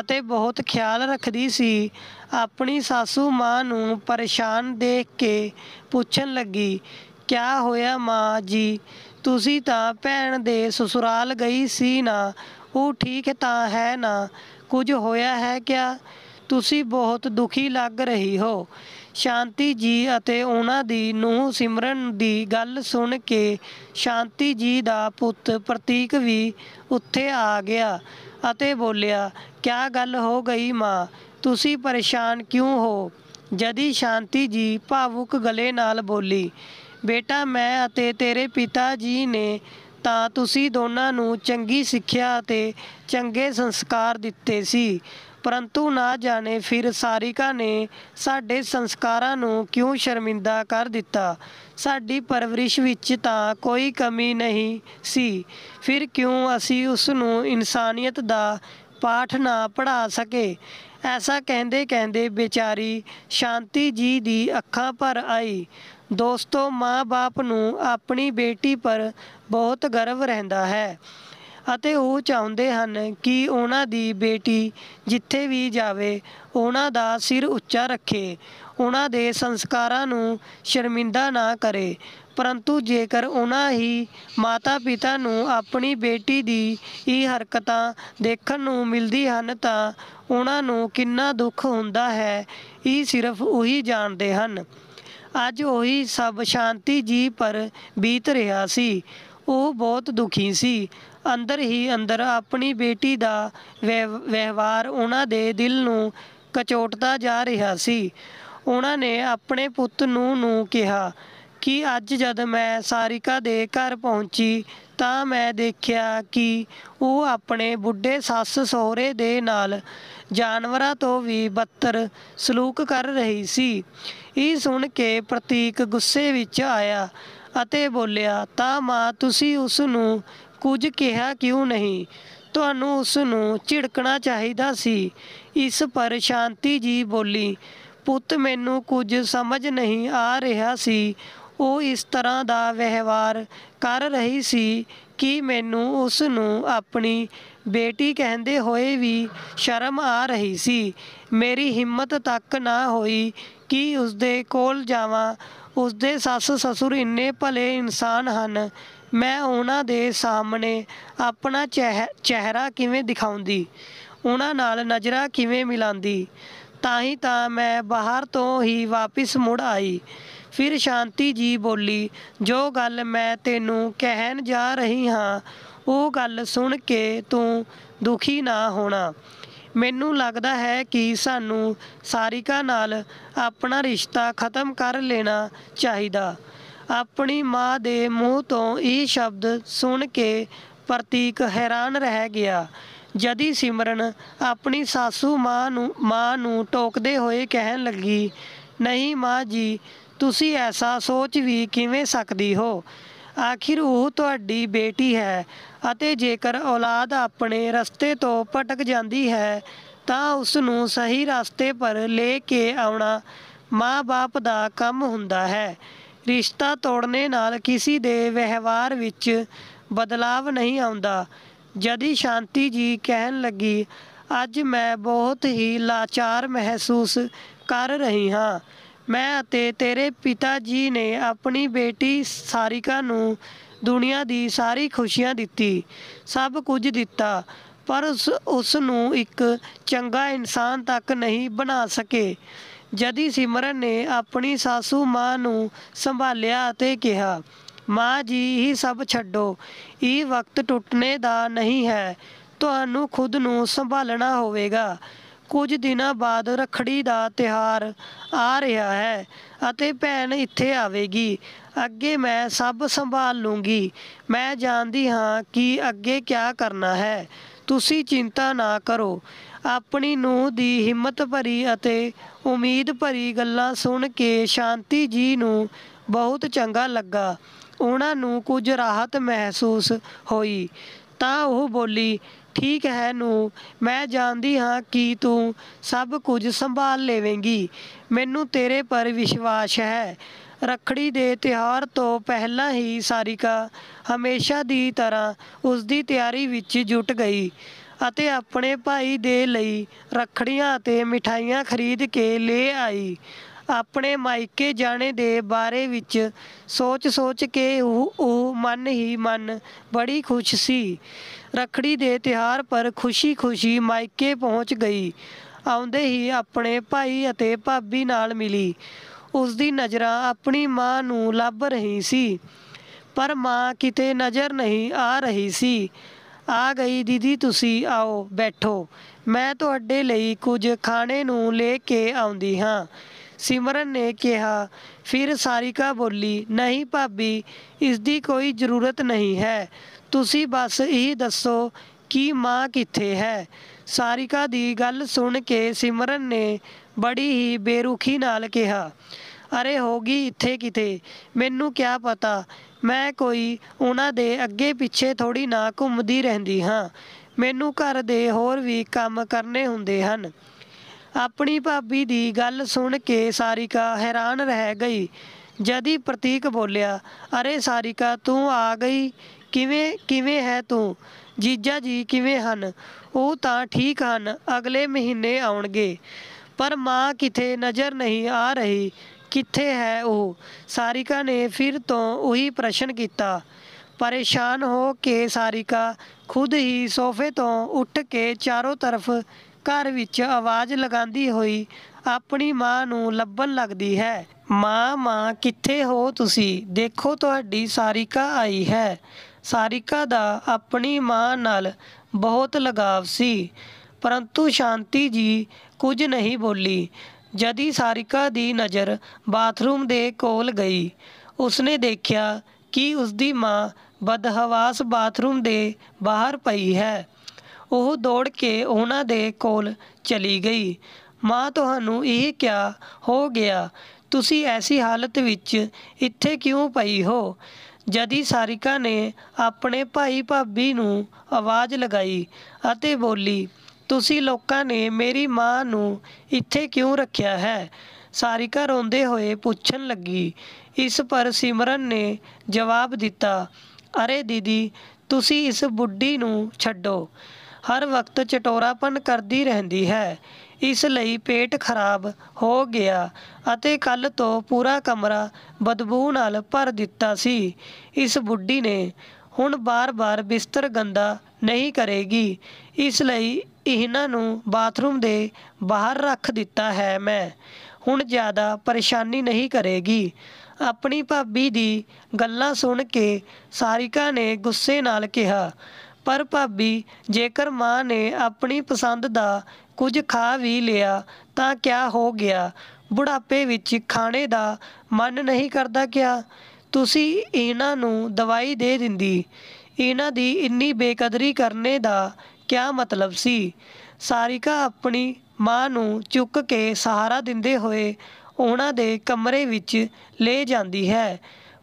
ਅਤੇ ਬਹੁਤ ਖਿਆਲ ਰੱਖਦੀ ਸੀ ਆਪਣੀ ਸਾਸੂ ਮਾਂ ਨੂੰ ਪਰੇਸ਼ਾਨ ਦੇਖ ਕੇ ਪੁੱਛਣ ਲੱਗੀ ਕਿਆ ਹੋਇਆ ਮਾਂ ਜੀ ਤੁਸੀਂ ਤਾਂ ਭੈਣ ਦੇ ਸਸੁਰਾਲ ਗਈ ਸੀ ਨਾ ਉਹ ਠੀਕ ਤਾਂ ਹੈ ਨਾ ਕੁਝ ਹੋਇਆ ਹੈ ਕਿਆ ਤੁਸੀਂ ਬਹੁਤ ਦੁਖੀ ਲੱਗ ਰਹੀ ਹੋ ਸ਼ਾਂਤੀ ਜੀ ਅਤੇ ਉਹਨਾਂ ਦੀ ਨੂੰਹ ਸਿਮਰਨ ਦੀ ਗੱਲ ਸੁਣ ਕੇ ਸ਼ਾਂਤੀ ਜੀ ਦਾ ਪੁੱਤ ਪ੍ਰਤੀਕ ਵੀ ਉੱਥੇ ਆ ਗਿਆ ਅਤੇ ਬੋਲਿਆ ਕਿਆ ਗੱਲ ਹੋ ਗਈ ਮਾਂ ਤੁਸੀਂ ਪਰੇਸ਼ਾਨ ਕਿਉਂ ਹੋ ਜਦੀ ਸ਼ਾਂਤੀ ਜੀ ਭਾਵੁਕ ਗਲੇ ਨਾਲ ਬੋਲੀ ਬੇਟਾ ਮੈਂ ਅਤੇ ਤੇਰੇ ਪਿਤਾ ਜੀ ਨੇ ਤਾਂ ਤੁਸੀਂ ਦੋਨਾਂ ਨੂੰ ਚੰਗੀ ਸਿੱਖਿਆ ਅਤੇ ਚੰਗੇ ਸੰਸਕਾਰ ਦਿੱਤੇ ਸੀ ਪਰੰਤੂ ਨਾ ਜਾਣੇ ਫਿਰ ਸਾਰਿਕਾ ਨੇ ਸਾਡੇ ਸੰਸਕਾਰਾਂ ਨੂੰ ਕਿਉਂ ਸ਼ਰਮਿੰਦਾ ਕਰ ਦਿੱਤਾ ਸਾਡੀ ਪਰਵਰਿਸ਼ ਵਿੱਚ ਤਾਂ ਕੋਈ ਕਮੀ ਨਹੀਂ ਸੀ ਫਿਰ ਕਿਉਂ ਅਸੀਂ ਉਸ ਨੂੰ ਇਨਸਾਨੀਅਤ ਦਾ ਪਾਠ ਨਾ ਪੜਾ ਸਕੇ ਐਸਾ ਕਹਿੰਦੇ ਕਹਿੰਦੇ ਵਿਚਾਰੀ ਸ਼ਾਂਤੀ ਜੀ ਦੀ ਅੱਖਾਂ ਪਰ ਆਈ ਦੋਸਤੋ ਮਾਂ-ਬਾਪ ਨੂੰ ਆਪਣੀ ਬੇਟੀ ਪਰ ਬਹੁਤ ਗਰਵ ਰਹਿੰਦਾ ਹੈ ਅਤੇ ਉਹ ਚਾਹੁੰਦੇ ਹਨ ਕਿ ਉਹਨਾਂ ਦੀ ਬੇਟੀ ਜਿੱਥੇ ਵੀ ਜਾਵੇ ਉਹਨਾਂ ਦਾ ਸਿਰ ਉੱਚਾ ਰੱਖੇ ਉਹਨਾਂ ਦੇ ਸੰਸਕਾਰਾਂ ਨੂੰ ਸ਼ਰਮਿੰਦਾ ਨਾ ਕਰੇ ਪਰੰਤੂ ਜੇਕਰ ਉਹਨਾਂ ਹੀ ਮਾਤਾ-ਪਿਤਾ ਨੂੰ ਆਪਣੀ ਬੇਟੀ ਦੀ ਇਹ ਹਰਕਤਾਂ ਦੇਖਣ ਨੂੰ ਮਿਲਦੀ ਹਨ ਤਾਂ ਉਹਨਾਂ ਨੂੰ ਕਿੰਨਾ ਦੁੱਖ ਹੁੰਦਾ ਹੈ ਇਹ ਸਿਰਫ ਉਹੀ ਜਾਣਦੇ ਹਨ ਅੱਜ ਉਹੀ ਸਭ ਸ਼ਾਂਤੀ ਜੀ ਪਰ ਬੀਤ ਰਿਹਾ ਸੀ ਉਹ ਬਹੁਤ ਦੁਖੀ ਸੀ ਅੰਦਰ ਹੀ ਅੰਦਰ ਆਪਣੀ ਬੇਟੀ ਦਾ ਵਿਵਹਾਰ ਉਹਨਾਂ ਦੇ ਦਿਲ ਨੂੰ ਕਚੋਟਦਾ ਜਾ ਰਿਹਾ ਸੀ ਉਹਨਾਂ ਨੇ ਆਪਣੇ ਪੁੱਤ ਨੂੰ ਨੂੰ ਕਿਹਾ ਕਿ ਅੱਜ ਜਦ ਮੈਂ ਸਾਰਿਕਾ ਦੇ ਘਰ ਪਹੁੰਚੀ ਤਾਂ ਮੈਂ ਦੇਖਿਆ ਕਿ ਉਹ ਆਪਣੇ ਬੁੱਢੇ ਸੱਸ ਸਹੁਰੇ ਦੇ ਨਾਲ ਜਾਨਵਰਾਂ ਤੋਂ ਵੀ ਬੱਤਰ ਸਲੂਕ ਕਰ ਰਹੀ ਸੀ ਇਹ ਸੁਣ ਕੇ ਪ੍ਰਤੀਕ ਗੁੱਸੇ ਵਿੱਚ ਆਇਆ ਅਤੇ ਬੋਲਿਆ ਤਾਂ ਮਾਂ ਤੁਸੀਂ ਉਸ ਨੂੰ ਕੁਝ ਕਿਹਾ ਕਿਉਂ ਨਹੀਂ ਤੁਹਾਨੂੰ ਉਸ ਨੂੰ ਝਿੜਕਣਾ ਚਾਹੀਦਾ ਸੀ ਇਸ ਪਰ ਸ਼ਾਂਤੀ ਜੀ ਬੋਲੀ ਪੁੱਤ ਮੈਨੂੰ ਕੁਝ ਸਮਝ ਨਹੀਂ ਆ ਰਿਹਾ ਸੀ ਉਹ ਇਸ ਤਰ੍ਹਾਂ ਦਾ ਵਿਵਹਾਰ ਕਰ ਰਹੀ ਸੀ ਕਿ ਮੈਨੂੰ ਉਸ ਨੂੰ ਆਪਣੀ ਬੇਟੀ ਕਹਿੰਦੇ ਹੋਏ ਵੀ ਸ਼ਰਮ ਆ ਰਹੀ ਸੀ ਮੇਰੀ ਹਿੰਮਤ ਤੱਕ ਨਾ ਹੋਈ ਕਿ ਉਸ ਦੇ ਕੋਲ ਜਾਵਾਂ ਉਸ ਦੇ ਸੱਸ ਸਸੁਰ ਇੰਨੇ ਭਲੇ ਇਨਸਾਨ ਹਨ ਮੈਂ ਉਹਨਾਂ ਦੇ ਸਾਹਮਣੇ ਆਪਣਾ ਚਿਹਰਾ ਕਿਵੇਂ ਦਿਖਾਉਂਦੀ ਉਹਨਾਂ ਨਾਲ ਨਜ਼ਰਾਂ ਕਿਵੇਂ ਮਿਲਾਉਂਦੀ ਤਾਂ ਹੀ ਤਾਂ ਮੈਂ ਬਾਹਰ ਤੋਂ ਹੀ ਵਾਪਸ ਮੁੜ ਆਈ ਫਿਰ ਸ਼ਾਂਤੀ ਜੀ ਬੋਲੀ ਜੋ ਗੱਲ ਮੈਂ ਤੈਨੂੰ ਕਹਿਣ ਜਾ ਰਹੀ ਹਾਂ ਉਹ ਗੱਲ ਸੁਣ ਕੇ ਤੂੰ ਦੁਖੀ ਨਾ ਹੋਣਾ ਮੈਨੂੰ ਲੱਗਦਾ ਹੈ ਕਿ ਸਾਨੂੰ ਸਾਰਿਕਾ ਨਾਲ ਆਪਣਾ ਰਿਸ਼ਤਾ ਖਤਮ ਕਰ ਲੈਣਾ ਚਾਹੀਦਾ ਆਪਣੀ ਮਾਂ ਦੇ ਮੂੰਹ ਤੋਂ ਇਹ ਸ਼ਬਦ ਸੁਣ ਕੇ ਪ੍ਰਤੀਕ ਹੈਰਾਨ ਰਹਿ ਗਿਆ ਜਦੀ ਸਿਮਰਨ ਆਪਣੀ ਸਾਸੂ ਮਾਂ ਨੂੰ ਮਾਂ ਨੂੰ ਟੋਕਦੇ ਹੋਏ ਕਹਿਣ ਲੱਗੀ ਨਹੀਂ ਮਾਂ ਜੀ ਤੁਸੀਂ ਐਸਾ ਸੋਚ ਵੀ ਕਿਵੇਂ ਸਕਦੀ ਹੋ ਆਖਿਰ ਉਹ ਤੁਹਾਡੀ ਬੇਟੀ ਹੈ ਅਤੇ ਜੇਕਰ ਔਲਾਦ ਆਪਣੇ ਰਸਤੇ ਤੋਂ ਭਟਕ ਜਾਂਦੀ ਹੈ ਤਾਂ ਉਸ ਨੂੰ ਸਹੀ ਰਸਤੇ ਪਰ ਲੈ ਕੇ ਆਉਣਾ ਮਾਪੇ ਦਾ ਕੰਮ ਹੁੰਦਾ ਹੈ ਰਿਸ਼ਤਾ ਤੋੜਨੇ ਨਾਲ ਕਿਸੇ ਦੇ ਵਿਵਹਾਰ ਵਿੱਚ ਬਦਲਾਵ ਨਹੀਂ ਆਉਂਦਾ ਜਦੀ ਸ਼ਾਂਤੀ ਜੀ ਕਹਿਣ ਲੱਗੀ ਅੱਜ ਮੈਂ ਬਹੁਤ ਹੀ ਲਾਚਾਰ ਮਹਿਸੂਸ ਕਰ ਰਹੀ ਹਾਂ ਮੈਂ ਅਤੇ ਤੇਰੇ ਪਿਤਾ ਜੀ ਨੇ ਆਪਣੀ ਬੇਟੀ ਸਾਰਿਕਾ ਨੂੰ ਦੁਨੀਆ ਦੀ ਸਾਰੀ ਖੁਸ਼ੀਆਂ ਦਿੱਤੀ ਸਭ ਕੁਝ ਦਿੱਤਾ ਪਰ ਉਸ ਉਸ ਨੂੰ ਇੱਕ ਚੰਗਾ ਇਨਸਾਨ ਤੱਕ ਨਹੀਂ ਬਣਾ ਸਕੇ ਜਦੀ ਸਿਮਰਨ ਨੇ ਆਪਣੀ ਸਾਸੂ ਮਾਂ ਨੂੰ ਸੰਭਾਲਿਆ ਅਤੇ ਕਿਹਾ ਮਾਂ ਜੀ ਇਹ ਸਭ ਛੱਡੋ ਇਹ ਵਕਤ ਟੁੱਟਣੇ ਦਾ ਨਹੀਂ ਹੈ ਤੁਹਾਨੂੰ ਖੁਦ ਨੂੰ ਸੰਭਾਲਣਾ ਹੋਵੇਗਾ ਕੁਝ ਦਿਨਾਂ ਬਾਅਦ ਰਖੜੀ ਦਾ ਤਿਹਾਰ ਆ ਰਿਹਾ ਹੈ ਅਤੇ ਭੈਣ ਇੱਥੇ ਆਵੇਗੀ ਅੱਗੇ ਮੈਂ ਸਭ ਸੰਭਾਲ ਲੂੰਗੀ ਮੈਂ ਜਾਣਦੀ ਹਾਂ ਕਿ ਅੱਗੇ ਕੀ ਕਰਨਾ ਹੈ ਤੁਸੀਂ ਚਿੰਤਾ ਨਾ ਕਰੋ ਆਪਣੀ ਨੂੰ ਦੀ ਹਿੰਮਤ ਭਰੀ ਅਤੇ ਉਮੀਦ ਭਰੀ ਗੱਲਾਂ ਸੁਣ ਕੇ ਸ਼ਾਂਤੀ ਜੀ ਨੂੰ ਬਹੁਤ ਚੰਗਾ ਲੱਗਾ ਉਹਨਾਂ ਨੂੰ ਕੁਝ ਰਾਹਤ ਮਹਿਸੂਸ ਹੋਈ ਤਾਂ ਉਹ ਬੋਲੀ ਠੀਕ ਹੈ ਨੂੰ ਮੈਂ ਜਾਣਦੀ ਹਾਂ ਕਿ ਤੂੰ ਸਭ ਕੁਝ ਸੰਭਾਲ ਲਵੇਂਗੀ ਮੈਨੂੰ ਤੇਰੇ ਪਰ ਵਿਸ਼ਵਾਸ ਹੈ ਰਖੜੀ ਦੇ ਤਿਹਾਰ ਤੋਂ ਪਹਿਲਾਂ ਹੀ ਸਾਰਿਕਾ ਹਮੇਸ਼ਾ ਦੀ ਤਰ੍ਹਾਂ ਉਸ ਦੀ ਤਿਆਰੀ ਵਿੱਚ ਜੁਟ ਗਈ ਅਤੇ ਆਪਣੇ ਭਾਈ ਦੇ ਲਈ ਰਖੜੀਆਂ ਅਤੇ ਮਿਠਾਈਆਂ ਖਰੀਦ ਕੇ ਲੈ ਆਈ ਆਪਣੇ ਮਾਇਕੇ ਜਾਣੇ ਦੇ ਬਾਰੇ ਵਿੱਚ ਸੋਚ-ਸੋਚ ਕੇ ਉਹ ਉਹ ਮਨ ਹੀ ਮਨ ਬੜੀ ਖੁਸ਼ ਸੀ ਰਖੜੀ ਦੇ ਤਿਹਾਰ ਪਰ ਖੁਸ਼ੀ-ਖੁਸ਼ੀ ਮਾਇਕੇ ਪਹੁੰਚ ਗਈ ਆਉਂਦੇ ਹੀ ਆਪਣੇ ਭਾਈ ਅਤੇ ਭਾਬੀ ਨਾਲ ਮਿਲੀ ਉਸ ਦੀ ਨਜ਼ਰਾਂ ਆਪਣੀ ਮਾਂ ਨੂੰ ਲੱਭ ਰਹੀ ਸੀ ਪਰ ਮਾਂ ਕਿਤੇ ਨਜ਼ਰ ਨਹੀਂ ਆ ਰਹੀ ਸੀ ਆ ਗਈ ਦੀਦੀ ਤੁਸੀਂ ਆਓ ਬੈਠੋ ਮੈਂ ਤੁਹਾਡੇ ਲਈ ਕੁਝ ਖਾਣੇ ਨੂੰ ਲੈ ਕੇ ਆਉਂਦੀ ਹਾਂ ਸਿਮਰਨ ਨੇ ਕਿਹਾ ਫਿਰ ਸਾਰਿਕਾ ਬੋਲੀ ਨਹੀਂ ਭਾਬੀ ਇਸ ਦੀ ਕੋਈ ਜ਼ਰੂਰਤ ਨਹੀਂ ਹੈ ਤੁਸੀਂ ਬਸ ਇਹ ਦੱਸੋ ਕਿ ਮਾਂ ਕਿੱਥੇ ਹੈ ਸਾਰਿਕਾ ਦੀ ਗੱਲ ਸੁਣ ਕੇ ਸਿਮਰਨ ਨੇ ਬੜੀ ਹੀ ਬੇਰੁਖੀ ਨਾਲ ਕਿਹਾ ਅਰੇ ਹੋਗੀ ਇੱਥੇ ਕਿਤੇ ਮੈਨੂੰ ਕੀ ਪਤਾ ਮੈਂ ਕੋਈ ਉਹਨਾਂ ਦੇ ਅੱਗੇ ਪਿੱਛੇ ਥੋੜੀ ਨਾ ਘੁੰਮਦੀ ਰਹਿੰਦੀ ਹਾਂ ਮੈਨੂੰ ਘਰ ਦੇ ਹੋਰ ਵੀ ਕੰਮ ਕਰਨੇ ਹੁੰਦੇ ਹਨ ਆਪਣੀ ਭਾਬੀ ਦੀ ਗੱਲ ਸੁਣ ਕੇ ਸਾਰਿਕਾ ਹੈਰਾਨ ਰਹਿ ਗਈ ਜਦੀ ਪ੍ਰਤੀਕ ਬੋਲਿਆ ਅਰੇ ਸਾਰਿਕਾ ਤੂੰ ਆ ਗਈ ਕਿਵੇਂ ਕਿਵੇਂ ਹੈ ਤੂੰ ਜੀਜਾ ਜੀ ਕਿਵੇਂ ਹਨ ਉਹ ਤਾਂ ਠੀਕ ਹਨ ਅਗਲੇ ਮਹੀਨੇ ਆਉਣਗੇ ਪਰ ਮਾਂ ਕਿਥੇ ਨਜ਼ਰ ਨਹੀਂ ਆ ਰਹੀ ਕਿੱਥੇ ਹੈ ਉਹ ਸਾਰਿਕਾ ਨੇ ਫਿਰ ਤੋਂ ਉਹੀ ਪ੍ਰਸ਼ਨ ਕੀਤਾ ਪਰੇਸ਼ਾਨ ਹੋ ਕੇ ਸਾਰਿਕਾ ਖੁਦ ਹੀ ਸੋਫੇ ਤੋਂ ਉੱਠ ਕੇ ਚਾਰੋਂ ਤਰਫ ਘਰ ਵਿੱਚ ਆਵਾਜ਼ ਲਗਾਉਂਦੀ ਹੋਈ ਆਪਣੀ ਮਾਂ ਨੂੰ ਲੱਭਣ ਲੱਗਦੀ ਹੈ ਮਾਂ ਮਾਂ ਕਿੱਥੇ ਹੋ ਤੁਸੀਂ ਦੇਖੋ ਤੁਹਾਡੀ ਸਾਰਿਕਾ ਆਈ ਹੈ ਸਾਰਿਕਾ ਦਾ ਆਪਣੀ ਮਾਂ ਨਾਲ ਬਹੁਤ ਲਗਾਵ ਸੀ ਪਰੰਤੂ ਸ਼ਾਂਤੀ ਜੀ ਕੁਝ ਨਹੀਂ ਬੋਲੀ ਜਦੀ ਸਾਰਿਕਾ ਦੀ ਨਜ਼ਰ ਬਾਥਰੂਮ ਦੇ ਕੋਲ ਗਈ ਉਸਨੇ ਦੇਖਿਆ ਕਿ ਉਸਦੀ ਮਾਂ ਬਦਹਵਾਸ ਬਾਥਰੂਮ ਦੇ ਬਾਹਰ ਪਈ ਹੈ ਉਹ ਦੌੜ ਕੇ ਉਹਨਾਂ ਦੇ ਕੋਲ ਚਲੀ ਗਈ ਮਾਂ ਤੁਹਾਨੂੰ ਇਹ ਕਿਆ ਹੋ ਗਿਆ ਤੁਸੀਂ ਐਸੀ ਹਾਲਤ ਵਿੱਚ ਇੱਥੇ ਕਿਉਂ ਪਈ ਹੋ ਜਦੀ ਸਾਰਿਕਾ ਨੇ ਆਪਣੇ ਭਾਈ ਭਾਬੀ ਨੂੰ ਆਵਾਜ਼ ਲਗਾਈ ਅਤੇ ਬੋਲੀ ਤੁਸੀਂ ਲੋਕਾਂ ਨੇ ਮੇਰੀ ਮਾਂ ਨੂੰ ਇੱਥੇ ਕਿਉਂ ਰੱਖਿਆ ਹੈ ਸਾਰਿਕਾ ਰੋਂਦੇ ਹੋਏ ਪੁੱਛਣ ਲੱਗੀ ਇਸ ਪਰ ਸਿਮਰਨ ਨੇ ਜਵਾਬ ਦਿੱਤਾ ਅਰੇ ਦੀਦੀ ਤੁਸੀਂ ਇਸ ਬੁੱਢੀ ਨੂੰ ਛੱਡੋ ਹਰ ਵਕਤ ਚਟੋਰਾਪਨ ਕਰਦੀ ਰਹਿੰਦੀ ਹੈ ਇਸ ਲਈ ਪੇਟ ਖਰਾਬ ਹੋ ਗਿਆ ਅਤੇ ਕੱਲ ਤੋਂ ਪੂਰਾ ਕਮਰਾ ਬਦਬੂ ਨਾਲ ਭਰ ਦਿੱਤਾ ਸੀ ਇਸ ਬੁੱਢੀ ਨੇ ਹੁਣ ਬਾਰ-ਬਾਰ ਬਿਸਤਰ ਗੰਦਾ ਨਹੀਂ ਕਰੇਗੀ ਇਸ ਲਈ ਇਹਨਾਂ ਨੂੰ ਬਾਥਰੂਮ ਦੇ ਬਾਹਰ ਰੱਖ ਦਿੱਤਾ ਹੈ ਮੈਂ ਹੁਣ ਜ਼ਿਆਦਾ ਪਰੇਸ਼ਾਨੀ ਨਹੀਂ ਕਰੇਗੀ ਆਪਣੀ ਭਾਬੀ ਦੀ ਗੱਲਾਂ ਸੁਣ ਕੇ ਸਾਰਿਕਾ ਨੇ ਗੁੱਸੇ ਨਾਲ ਕਿਹਾ ਪਰ ਭਾਬੀ ਜੇਕਰ ਮਾਂ ਨੇ ਆਪਣੀ ਪਸੰਦ ਦਾ ਕੁਝ ਖਾ ਵੀ ਲਿਆ ਤਾਂ ਕਿਆ ਹੋ ਗਿਆ ਬੁਢਾਪੇ ਵਿੱਚ ਖਾਣੇ ਦਾ ਮਨ ਨਹੀਂ ਕਰਦਾ ਕਿਆ ਤੁਸੀਂ ਇਹਨਾਂ ਨੂੰ ਦਵਾਈ ਦੇ ਦਿੰਦੀ ਇਹਨਾਂ ਦੀ ਇੰਨੀ ਬੇਕਦਰੀ ਕਰਨੇ ਦਾ ਕਿਆ ਮਤਲਬ ਸੀ ਸਾਰਿਕਾ ਆਪਣੀ ਮਾਂ ਨੂੰ ਚੁੱਕ ਕੇ ਸਹਾਰਾ ਦਿੰਦੇ ਹੋਏ ਉਹਨਾਂ ਦੇ ਕਮਰੇ ਵਿੱਚ ਲੈ ਜਾਂਦੀ ਹੈ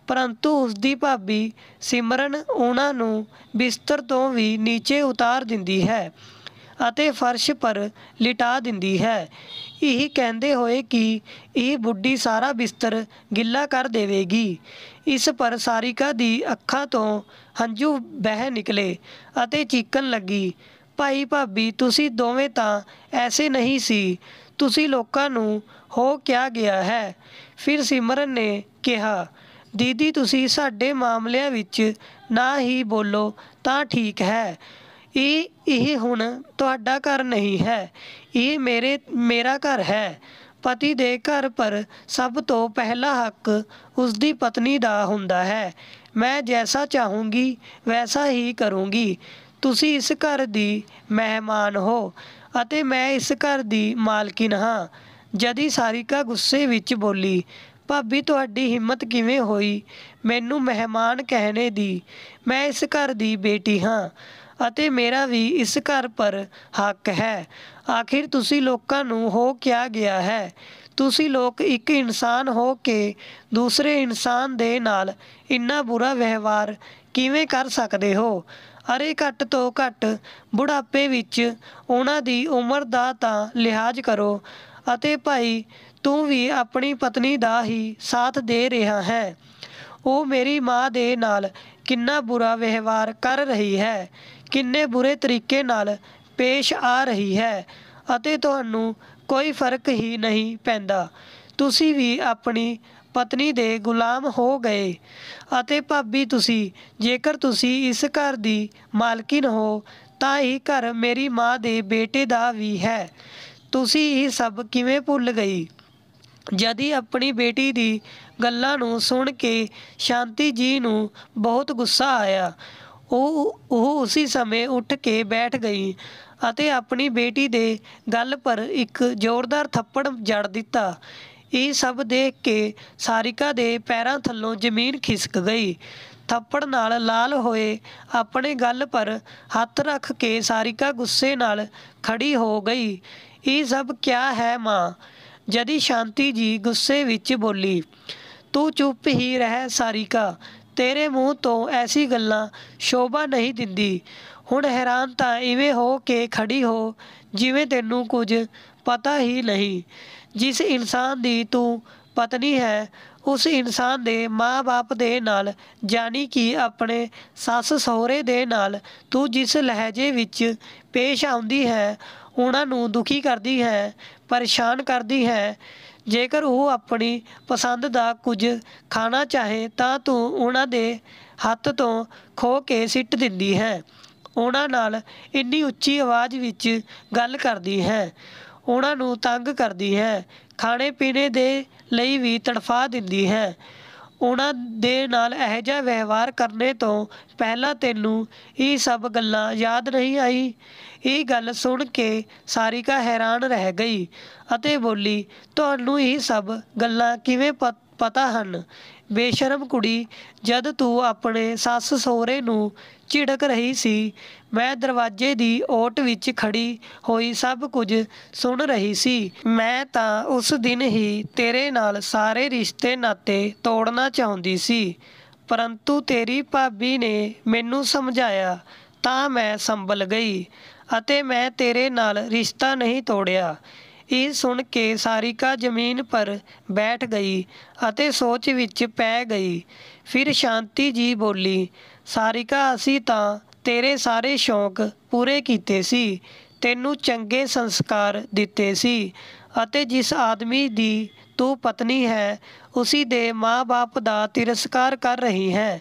ਪਰੰਤੂ ਦੀ ਭਾਬੀ ਸਿਮਰਨ ਉਹਨਾਂ ਨੂੰ ਬਿਸਤਰ ਤੋਂ ਵੀ ਨੀਚੇ ਉਤਾਰ ਦਿੰਦੀ ਹੈ ਅਤੇ ਫਰਸ਼ ਪਰ ਲਿਟਾ ਦਿੰਦੀ ਹੈ ਇਹ ਕਹਿੰਦੇ ਹੋਏ ਕਿ ਇਹ ਬੁੱਢੀ ਸਾਰਾ ਬਿਸਤਰ ਗਿੱਲਾ ਕਰ ਦੇਵੇਗੀ ਇਸ ਪਰ ਸਾਰਿਕਾ ਦੀ ਅੱਖਾਂ ਤੋਂ ਹੰਝੂ ਬਹਿ ਨਿਕਲੇ ਅਤੇ ਚੀਕਣ ਲੱਗੀ ਭਾਈ ਭਾਬੀ ਤੁਸੀਂ ਦੋਵੇਂ ਤਾਂ ਐਸੇ ਨਹੀਂ ਸੀ ਤੁਸੀਂ ਲੋਕਾਂ ਨੂੰ ਹੋ ਕਿਆ ਗਿਆ ਹੈ ਫਿਰ ਸਿਮਰਨ ਨੇ ਕਿਹਾ ਦੀਦੀ ਤੁਸੀਂ ਸਾਡੇ ਮਾਮਲਿਆਂ ਵਿੱਚ ਨਾ ਹੀ ਬੋਲੋ ਤਾਂ ਠੀਕ ਹੈ ਇਹ ਇਹ ਹੁਣ ਤੁਹਾਡਾ ਘਰ ਨਹੀਂ ਹੈ ਇਹ ਮੇਰੇ ਮੇਰਾ ਘਰ ਹੈ ਪਤੀ ਦੇ ਘਰ ਪਰ ਸਭ ਤੋਂ ਪਹਿਲਾ ਹੱਕ ਉਸ ਦੀ ਪਤਨੀ ਦਾ ਹੁੰਦਾ ਹੈ ਮੈਂ ਜੈਸਾ ਚਾਹੂੰਗੀ ਵੈਸਾ ਹੀ ਕਰੂੰਗੀ ਤੁਸੀਂ ਇਸ ਘਰ ਦੀ ਮਹਿਮਾਨ ਹੋ ਅਤੇ ਮੈਂ ਇਸ ਘਰ ਦੀ ਮਾਲਕਿਨ ਹਾਂ ਜਦੀ ਸਾਰਿਕਾ ਗੁੱਸੇ ਵਿੱਚ ਬੋਲੀ ਭਾਬੀ ਤੁਹਾਡੀ ਹਿੰਮਤ ਕਿਵੇਂ ਹੋਈ ਮੈਨੂੰ ਮਹਿਮਾਨ ਕਹਿਣੇ ਦੀ ਮੈਂ ਇਸ ਘਰ ਦੀ ਬੇਟੀ ਹਾਂ ਅਤੇ ਮੇਰਾ ਵੀ ਇਸ ਘਰ ਪਰ ਹੱਕ ਹੈ ਆਖਿਰ ਤੁਸੀਂ ਲੋਕਾਂ ਨੂੰ ਹੋ ਕਿਆ ਗਿਆ ਹੈ ਤੁਸੀਂ ਲੋਕ ਇੱਕ ਇਨਸਾਨ ਹੋ ਕੇ ਦੂਸਰੇ ਇਨਸਾਨ ਦੇ ਨਾਲ ਇੰਨਾ ਬੁਰਾ ਵਿਵਹਾਰ ਕਿਵੇਂ ਕਰ ਸਕਦੇ ਹੋ ਅਰੇ ਘੱਟ ਤੋਂ ਘੱਟ ਬੁਢਾਪੇ ਵਿੱਚ ਉਹਨਾਂ ਦੀ ਉਮਰ ਦਾ ਤਾਂ ਲਿਹਾਜ਼ ਕਰੋ ਅਤੇ ਭਾਈ ਤੂੰ ਵੀ ਆਪਣੀ ਪਤਨੀ ਦਾ ਹੀ ਸਾਥ ਦੇ ਰਿਹਾ ਹੈ ਉਹ ਮੇਰੀ ਮਾਂ ਦੇ ਨਾਲ ਕਿੰਨਾ ਬੁਰਾ ਵਿਵਹਾਰ ਕਰ ਰਹੀ ਹੈ ਕਿੰਨੇ ਬੁਰੇ ਤਰੀਕੇ ਨਾਲ ਪੇਸ਼ ਆ ਰਹੀ ਹੈ ਅਤੇ ਤੁਹਾਨੂੰ ਕੋਈ ਫਰਕ ਹੀ ਨਹੀਂ ਪੈਂਦਾ ਤੁਸੀਂ ਵੀ ਆਪਣੀ ਪਤਨੀ ਦੇ ਗੁਲਾਮ ਹੋ ਗਏ ਅਤੇ ਭਾਬੀ ਤੁਸੀਂ ਜੇਕਰ ਤੁਸੀਂ ਇਸ ਘਰ ਦੀ ਮਾਲਕਿਨ ਹੋ ਤਾਂ ਇਹ ਘਰ ਮੇਰੀ ਮਾਂ ਦੇ ਬੇਟੇ ਦਾ ਵੀ ਹੈ ਤੁਸੀਂ ਇਹ ਸਭ ਕਿਵੇਂ ਭੁੱਲ ਗਈ ਜਦ ਹੀ ਆਪਣੀ ਬੇਟੀ ਦੀ ਗੱਲਾਂ ਨੂੰ ਸੁਣ ਕੇ ਸ਼ਾਂਤੀ ਜੀ ਨੂੰ ਬਹੁਤ ਗੁੱਸਾ ਆਇਆ ਉਹ ਉਹ ਉਸੇ ਸਮੇਂ ਉੱਠ ਕੇ ਬੈਠ ਗਈ ਅਤੇ ਆਪਣੀ ਬੇਟੀ ਦੇ ਗੱਲ ਪਰ ਇੱਕ ਜ਼ੋਰਦਾਰ ਥੱਪੜ ਜੜ ਦਿੱਤਾ ਇਹ ਸਭ ਦੇਖ ਕੇ ਸਾਰਿਕਾ ਦੇ ਪੈਰਾਂ ਥੱਲੋਂ ਜ਼ਮੀਨ ਖਿਸਕ ਗਈ ਥੱਪੜ ਨਾਲ ਲਾਲ ਹੋਏ ਆਪਣੇ ਗੱਲ ਪਰ ਹੱਥ ਰੱਖ ਕੇ ਸਾਰਿਕਾ ਗੁੱਸੇ ਨਾਲ ਖੜੀ ਹੋ ਗਈ ਇਹ ਸਭ ਕਿਆ ਹੈ ਮਾਂ ਜਦੀ ਸ਼ਾਂਤੀ ਜੀ ਗੁੱਸੇ ਵਿੱਚ ਬੋਲੀ ਤੂੰ ਚੁੱਪ ਹੀ ਰਹਿ ਸਾਰਿਕਾ ਤੇਰੇ ਮੂੰਹ ਤੋਂ ਐਸੀ ਗੱਲਾਂ ਸ਼ੋਭਾ ਨਹੀਂ ਦਿੰਦੀ ਹੁਣ ਹੈਰਾਨ ਤਾਂ ਇਵੇਂ ਹੋ ਕੇ ਖੜੀ ਹੋ ਜਿਵੇਂ ਤੈਨੂੰ ਕੁਝ ਪਤਾ ਹੀ ਨਹੀਂ ਜਿਸ ਇਨਸਾਨ ਦੀ ਤੂੰ ਪਤਨੀ ਹੈ ਉਸ ਇਨਸਾਨ ਦੇ ਮਾਪੇ ਦੇ ਨਾਲ ਜਾਨੀ ਕਿ ਆਪਣੇ ਸੱਸ ਸਹੁਰੇ ਦੇ ਨਾਲ ਤੂੰ ਜਿਸ ਲਹਿਜੇ ਵਿੱਚ ਪੇਸ਼ ਆਉਂਦੀ ਹੈ ਉਹਨਾਂ ਨੂੰ ਦੁਖੀ ਕਰਦੀ ਹੈ ਪਰੇਸ਼ਾਨ ਕਰਦੀ ਹੈ ਜੇਕਰ ਉਹ ਆਪਣੀ ਪਸੰਦ ਦਾ ਕੁਝ ਖਾਣਾ ਚਾਹੇ ਤਾਂ ਤੂੰ ਉਹਨਾਂ ਦੇ ਹੱਥ ਤੋਂ ਖੋ ਕੇ ਸਿੱਟ ਦਿੰਦੀ ਹੈ ਉਹਨਾਂ ਨਾਲ ਇੰਨੀ ਉੱਚੀ ਆਵਾਜ਼ ਵਿੱਚ ਗੱਲ ਕਰਦੀ ਹੈ ਉਹਨਾਂ ਨੂੰ ਤੰਗ ਕਰਦੀ ਹੈ ਖਾਣੇ ਪੀਣੇ ਦੇ ਲਈ ਵੀ ਤੜਫਾ ਦਿੰਦੀ ਹੈ ਉਹਨਾਂ ਦੇ ਨਾਲ ਇਹੋ ਜਿਹਾ ਵਿਵਹਾਰ ਕਰਨੇ ਤੋਂ ਪਹਿਲਾਂ ਤੈਨੂੰ ਇਹ ਸਭ ਗੱਲਾਂ ਯਾਦ ਨਹੀਂ ਆਈ ਇਹ ਗੱਲ ਸੁਣ ਕੇ ਸਾਰਿਕਾ ਹੈਰਾਨ ਰਹਿ ਗਈ ਅਤੇ ਬੋਲੀ ਤੁਹਾਨੂੰ ਇਹ ਸਭ ਗੱਲਾਂ ਕਿਵੇਂ ਪਤਾ ਹਨ ਬੇਸ਼ਰਮ ਕੁੜੀ ਜਦ ਤੂੰ ਆਪਣੇ ਸੱਸ ਸਹੁਰੇ ਨੂੰ ਝਿੜਕ ਰਹੀ ਸੀ ਮੈਂ ਦਰਵਾਜ਼ੇ ਦੀ ਓਟ ਵਿੱਚ ਖੜੀ ਹੋਈ ਸਭ ਕੁਝ ਸੁਣ ਰਹੀ ਸੀ ਮੈਂ ਤਾਂ ਉਸ ਦਿਨ ਹੀ ਤੇਰੇ ਨਾਲ ਸਾਰੇ ਰਿਸ਼ਤੇ ਨਾਤੇ ਤੋੜਨਾ ਚਾਹੁੰਦੀ ਸੀ ਪਰੰਤੂ ਤੇਰੀ ਭਾਬੀ ਨੇ ਮੈਨੂੰ ਸਮਝਾਇਆ ਤਾਂ ਮੈਂ ਸੰਭਲ ਗਈ ਅਤੇ ਮੈਂ ਤੇਰੇ ਨਾਲ ਰਿਸ਼ਤਾ ਨਹੀਂ ਤੋੜਿਆ ਇਹ ਸੁਣ ਕੇ ਸਾਰਿਕਾ ਜ਼ਮੀਨ ਪਰ ਬੈਠ ਗਈ ਅਤੇ ਸੋਚ ਵਿੱਚ ਪੈ ਗਈ ਫਿਰ ਸ਼ਾਂਤੀ ਜੀ ਬੋਲੀ ਸਾਰਿਕਾ ਅਸੀਂ ਤਾਂ ਤੇਰੇ ਸਾਰੇ ਸ਼ੌਂਕ ਪੂਰੇ ਕੀਤੇ ਸੀ ਤੈਨੂੰ ਚੰਗੇ ਸੰਸਕਾਰ ਦਿੱਤੇ ਸੀ ਅਤੇ ਜਿਸ ਆਦਮੀ ਦੀ ਤੂੰ ਪਤਨੀ ਹੈ ਉਸੇ ਦੇ ਮਾਪੇ ਦਾ ਤਿਰਸਕਾਰ ਕਰ ਰਹੀ ਹੈ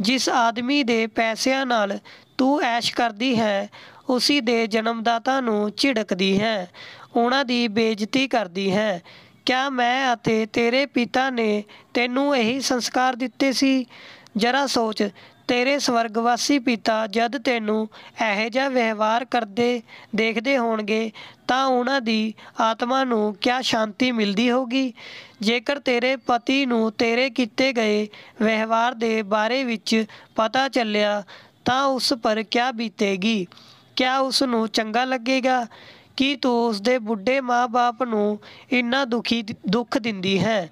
ਜਿਸ ਆਦਮੀ ਦੇ ਪੈਸਿਆਂ ਨਾਲ ਤੂੰ ਐਸ਼ ਕਰਦੀ ਹੈ ਉਸੇ ਦੇ ਜਨਮਦਾਤਾ ਨੂੰ ਝਿੜਕਦੀ ਹੈ ਉਹਨਾਂ ਦੀ ਬੇਇੱਜ਼ਤੀ ਕਰਦੀ ਹੈ ਕਿਆ ਮੈਂ ਅਤੇ ਤੇਰੇ ਪਿਤਾ ਨੇ ਤੈਨੂੰ ਇਹੀ ਸੰਸਕਾਰ ਦਿੱਤੇ ਸੀ ਜਰਾ ਸੋਚ ਤੇਰੇ ਸਵਰਗਵਾਸੀ ਪਿਤਾ ਜਦ ਤੈਨੂੰ ਇਹੋ ਜਿਹਾ ਵਿਵਹਾਰ ਕਰਦੇ ਦੇਖਦੇ ਹੋਣਗੇ ਤਾਂ ਉਹਨਾਂ ਦੀ ਆਤਮਾ ਨੂੰ ਕਿਆ ਸ਼ਾਂਤੀ ਮਿਲਦੀ ਹੋਗੀ ਜੇਕਰ ਤੇਰੇ ਪਤੀ ਨੂੰ ਤੇਰੇ ਕੀਤੇ ਗਏ ਵਿਵਹਾਰ ਦੇ ਬਾਰੇ ਵਿੱਚ ਪਤਾ ਚੱਲਿਆ ਤਾਂ ਉਸ ਪਰ ਕਿਆ ਬੀਤੇਗੀ ਕਿਆ ਉਸ ਨੂੰ ਚੰਗਾ ਲੱਗੇਗਾ ਕਿ ਤੂੰ ਉਸ ਦੇ ਬੁੱਢੇ ਮਾਪੇ ਨੂੰ ਇੰਨਾ ਦੁਖੀ ਦੁੱਖ ਦਿੰਦੀ ਹੈ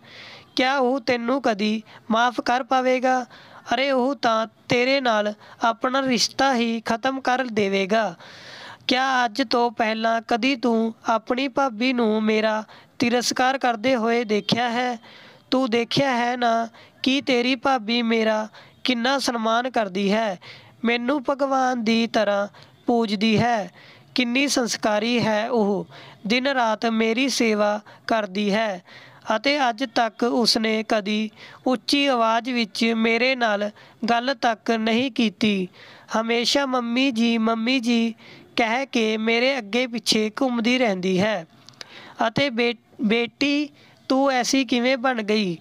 ਕਿਆ ਉਹ ਤੈਨੂੰ ਕਦੀ ਮਾਫ ਕਰ ਪਾਵੇਗਾ ਅਰੇ ਉਹ ਤਾਂ ਤੇਰੇ ਨਾਲ ਆਪਣਾ ਰਿਸ਼ਤਾ ਹੀ ਖਤਮ ਕਰ ਦੇਵੇਗਾ ਕਿਆ ਅੱਜ ਤੋਂ ਪਹਿਲਾਂ ਕਦੀ ਤੂੰ ਆਪਣੀ ਭਾਬੀ ਨੂੰ ਮੇਰਾ ਤਿਰਸਕਾਰ ਕਰਦੇ ਹੋਏ ਦੇਖਿਆ ਹੈ ਤੂੰ ਦੇਖਿਆ ਹੈ ਨਾ ਕਿ ਤੇਰੀ ਭਾਬੀ ਮੇਰਾ ਕਿੰਨਾ ਸਨਮਾਨ ਕਰਦੀ ਹੈ ਮੈਨੂੰ ਭਗਵਾਨ ਦੀ ਤਰ੍ਹਾਂ ਪੂਜਦੀ ਹੈ ਕਿੰਨੀ ਸੰਸਕਾਰੀ ਹੈ ਉਹ ਦਿਨ ਰਾਤ ਮੇਰੀ ਸੇਵਾ ਕਰਦੀ ਹੈ ਅਤੇ ਅੱਜ ਤੱਕ ਉਸਨੇ ਕਦੀ ਉੱਚੀ ਆਵਾਜ਼ ਵਿੱਚ ਮੇਰੇ ਨਾਲ ਗੱਲ ਤੱਕ ਨਹੀਂ ਕੀਤੀ ਹਮੇਸ਼ਾ ਮੰਮੀ ਜੀ ਮੰਮੀ ਜੀ ਕਹਿ ਕੇ ਮੇਰੇ ਅੱਗੇ ਪਿੱਛੇ ਘੁੰਮਦੀ ਰਹਿੰਦੀ ਹੈ ਅਤੇ ਬੇਟੀ ਤੂੰ ਐਸੀ ਕਿਵੇਂ ਬਣ ਗਈ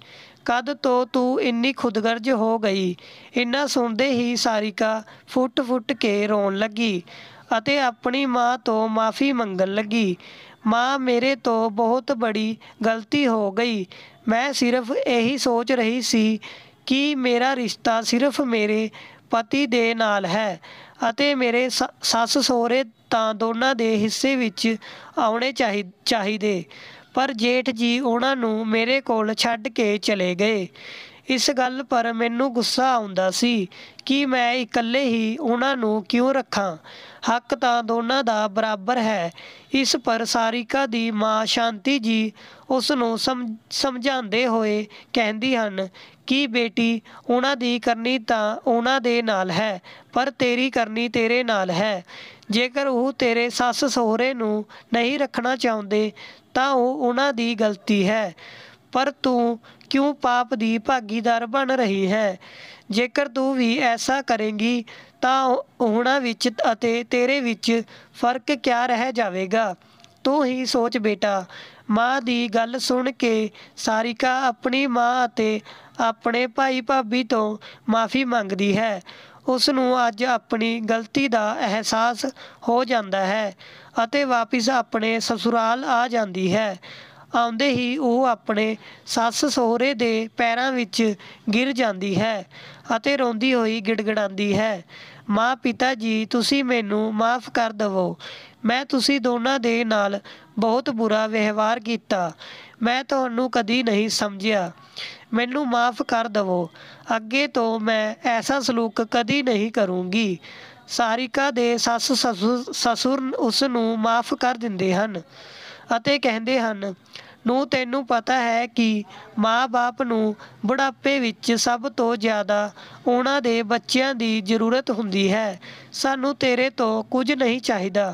ਕਦ ਤੋਂ ਤੂੰ ਇੰਨੀ ਖੁਦਗਰਜ ਹੋ ਗਈ ਇੰਨਾ ਸੁਣਦੇ ਹੀ ਸਾਰਿਕਾ ਫੁੱਟ ਫੁੱਟ ਕੇ ਰੋਣ ਲੱਗੀ ਅਤੇ ਆਪਣੀ ਮਾਂ ਤੋਂ ਮਾਫੀ ਮੰਗਣ ਲੱਗੀ ਮਾਂ ਮੇਰੇ ਤੋਂ ਬਹੁਤ ਬੜੀ ਗਲਤੀ ਹੋ ਗਈ ਮੈਂ ਸਿਰਫ ਇਹੀ ਸੋਚ ਰਹੀ ਸੀ ਕਿ ਮੇਰਾ ਰਿਸ਼ਤਾ ਸਿਰਫ ਮੇਰੇ ਪਤੀ ਦੇ ਨਾਲ ਹੈ ਅਤੇ ਮੇਰੇ ਸੱਸ ਸਹੁਰੇ ਤਾਂ ਦੋਨਾਂ ਦੇ ਹਿੱਸੇ ਵਿੱਚ ਆਉਣੇ ਚਾਹੀਦੇ ਪਰ ਜੇਠ ਜੀ ਉਹਨਾਂ ਨੂੰ ਮੇਰੇ ਕੋਲ ਛੱਡ ਕੇ ਚਲੇ ਗਏ ਇਸ ਗੱਲ ਪਰ ਮੈਨੂੰ ਗੁੱਸਾ ਆਉਂਦਾ ਸੀ ਕਿ ਮੈਂ ਇਕੱਲੇ ਹੀ ਉਹਨਾਂ ਨੂੰ ਕਿਉਂ ਰੱਖਾਂ ਹੱਕ ਤਾਂ ਦੋਨਾਂ ਦਾ ਬਰਾਬਰ ਹੈ ਇਸ ਪਰ ਸਾਰਿਕਾ ਦੀ ਮਾਂ ਸ਼ਾਂਤੀ ਜੀ ਉਸ ਨੂੰ ਸਮਝਾਉਂਦੇ ਹੋਏ ਕਹਿੰਦੀ ਹਨ ਕਿ ਬੇਟੀ ਉਹਨਾਂ ਦੀ ਕਰਨੀ ਤਾਂ ਉਹਨਾਂ ਦੇ ਨਾਲ ਹੈ ਪਰ ਤੇਰੀ ਕਰਨੀ ਤੇਰੇ ਨਾਲ ਹੈ ਜੇਕਰ ਉਹ ਤੇਰੇ ਸੱਸ ਸਹੁਰੇ ਨੂੰ ਨਹੀਂ ਰੱਖਣਾ ਚਾਹੁੰਦੇ ਤਾਂ ਉਹ ਉਹਨਾਂ ਦੀ ਗਲਤੀ ਹੈ ਪਰ ਤੂੰ ਕਿਉਂ ਪਾਪ ਦੀ ਭਾਗੀਦਾਰ ਬਣ ਰਹੀ ਹੈ ਜੇਕਰ ਤੂੰ ਵੀ ਐਸਾ ਕਰੇਂਗੀ ਤਾਂ ਉਹਨਾਂ ਵਿੱਚ ਅਤੇ ਤੇਰੇ ਵਿੱਚ ਫਰਕ ਕਿਆ ਰਹਿ ਜਾਵੇਗਾ ਤੂੰ ਹੀ ਸੋਚ ਬੇਟਾ ਮਾਂ ਦੀ ਗੱਲ ਸੁਣ ਕੇ ਸਾਰਿਕਾ ਆਪਣੀ ਮਾਂ ਅਤੇ ਆਪਣੇ ਭਾਈ ਭਾਬੀ ਤੋਂ ਮਾਫੀ ਮੰਗਦੀ ਹੈ ਉਸ ਨੂੰ ਅੱਜ ਆਪਣੀ ਗਲਤੀ ਦਾ ਅਹਿਸਾਸ ਹੋ ਜਾਂਦਾ ਹੈ ਅਤੇ ਵਾਪਿਸ ਆਪਣੇ ਸਸੁਰਾਲ ਆ ਜਾਂਦੀ ਹੈ ਆਉਂਦੇ ਹੀ ਉਹ ਆਪਣੇ ਸੱਸ ਸਹੁਰੇ ਦੇ ਪੈਰਾਂ ਵਿੱਚ ਗਿਰ ਜਾਂਦੀ ਹੈ ਅਤੇ ਰੋਂਦੀ ਹੋਈ ਗਿੜਗੜਾਉਂਦੀ ਹੈ ਮਾਂ ਪਿਤਾ ਜੀ ਤੁਸੀਂ ਮੈਨੂੰ ਮਾਫ ਕਰ ਦਿਵੋ ਮੈਂ ਤੁਸੀਂ ਦੋਨਾਂ ਦੇ ਨਾਲ ਬਹੁਤ ਬੁਰਾ ਵਿਵਹਾਰ ਕੀਤਾ ਮੈਂ ਤੁਹਾਨੂੰ ਕਦੀ ਨਹੀਂ ਸਮਝਿਆ ਮੈਨੂੰ ਮਾਫ ਕਰ ਦਿਵੋ ਅੱਗੇ ਤੋਂ ਮੈਂ ਐਸਾ ਸਲੂਕ ਕਦੀ ਨਹੀਂ ਕਰੂੰਗੀ ਸਾਰਿਕਾ ਦੇ ਸੱਸ ਸਸੁਰ ਉਸ ਨੂੰ ਮਾਫ ਕਰ ਦਿੰਦੇ ਹਨ ਅਤੇ ਕਹਿੰਦੇ ਹਨ ਨੂੰ ਤੈਨੂੰ ਪਤਾ ਹੈ ਕਿ ਮਾਪੇ ਨੂੰ ਬੁਢਾਪੇ ਵਿੱਚ ਸਭ ਤੋਂ ਜ਼ਿਆਦਾ ਉਹਨਾਂ ਦੇ ਬੱਚਿਆਂ ਦੀ ਜ਼ਰੂਰਤ ਹੁੰਦੀ ਹੈ ਸਾਨੂੰ ਤੇਰੇ ਤੋਂ ਕੁਝ ਨਹੀਂ ਚਾਹੀਦਾ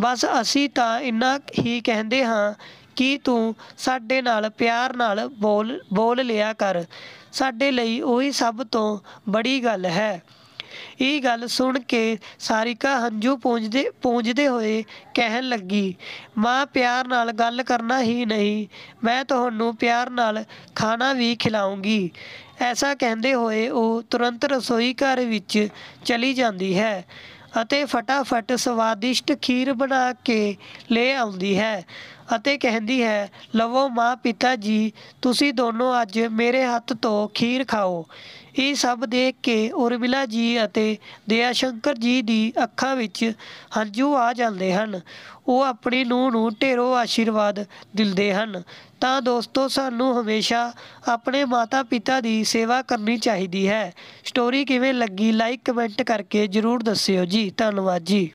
ਬਸ ਅਸੀਂ ਤਾਂ ਇੰਨਾ ਹੀ ਕਹਿੰਦੇ ਹਾਂ ਕਿ ਤੂੰ ਸਾਡੇ ਨਾਲ ਪਿਆਰ ਨਾਲ ਬੋਲ ਬੋਲ ਲਿਆ ਕਰ ਸਾਡੇ ਲਈ ਉਹੀ ਸਭ ਤੋਂ ਬੜੀ ਗੱਲ ਹੈ ਇਹ ਗੱਲ ਸੁਣ ਕੇ ਸਾਰਿਕਾ ਹੰਝੂ ਪੂੰਝਦੇ ਪੂੰਝਦੇ ਹੋਏ ਕਹਿਣ ਲੱਗੀ ਮਾਂ ਪਿਆਰ ਨਾਲ ਗੱਲ ਕਰਨਾ ਹੀ ਨਹੀਂ ਮੈਂ ਤੁਹਾਨੂੰ ਪਿਆਰ ਨਾਲ ਖਾਣਾ ਵੀ ਖਿਲਾਉਂਗੀ ਐਸਾ ਕਹਿੰਦੇ ਹੋਏ ਉਹ ਤੁਰੰਤ ਰਸੋਈ ਘਰ ਵਿੱਚ ਚਲੀ ਜਾਂਦੀ ਹੈ ਅਤੇ ਫਟਾਫਟ ਸਵਾਦਿਸ਼ਟ ਖੀਰ ਬਣਾ ਕੇ ਲੈ ਆਉਂਦੀ ਹੈ ਅਤੇ ਕਹਿੰਦੀ ਹੈ ਲਵੋ ਮਾਂ ਪਿਤਾ ਜੀ ਤੁਸੀਂ ਦੋਨੋਂ ਅੱਜ ਮੇਰੇ ਹੱਥ ਤੋਂ ਖੀਰ ਖਾਓ ਇਹ ਸਭ ਦੇਖ ਕੇ ਉਰਵਿਲਾ ਜੀ ਅਤੇ ਦਿਆ ਸ਼ੰਕਰ ਜੀ ਦੀ ਅੱਖਾਂ ਵਿੱਚ ਹੰਝੂ ਆ ਜਾਂਦੇ ਹਨ ਉਹ ਆਪਣੀ ਨੂੰ ਨੂੰ ਢੇਰੋ ਆਸ਼ੀਰਵਾਦ ਦਿੰਦੇ ਹਨ ਤਾਂ ਦੋਸਤੋ ਸਾਨੂੰ ਹਮੇਸ਼ਾ ਆਪਣੇ ਮਾਤਾ-ਪਿਤਾ ਦੀ ਸੇਵਾ ਕਰਨੀ ਚਾਹੀਦੀ ਹੈ ਸਟੋਰੀ ਕਿਵੇਂ ਲੱਗੀ ਲਾਈਕ ਕਮੈਂਟ ਕਰਕੇ ਜਰੂਰ ਦੱਸਿਓ ਜੀ ਧੰਨਵਾਦ ਜੀ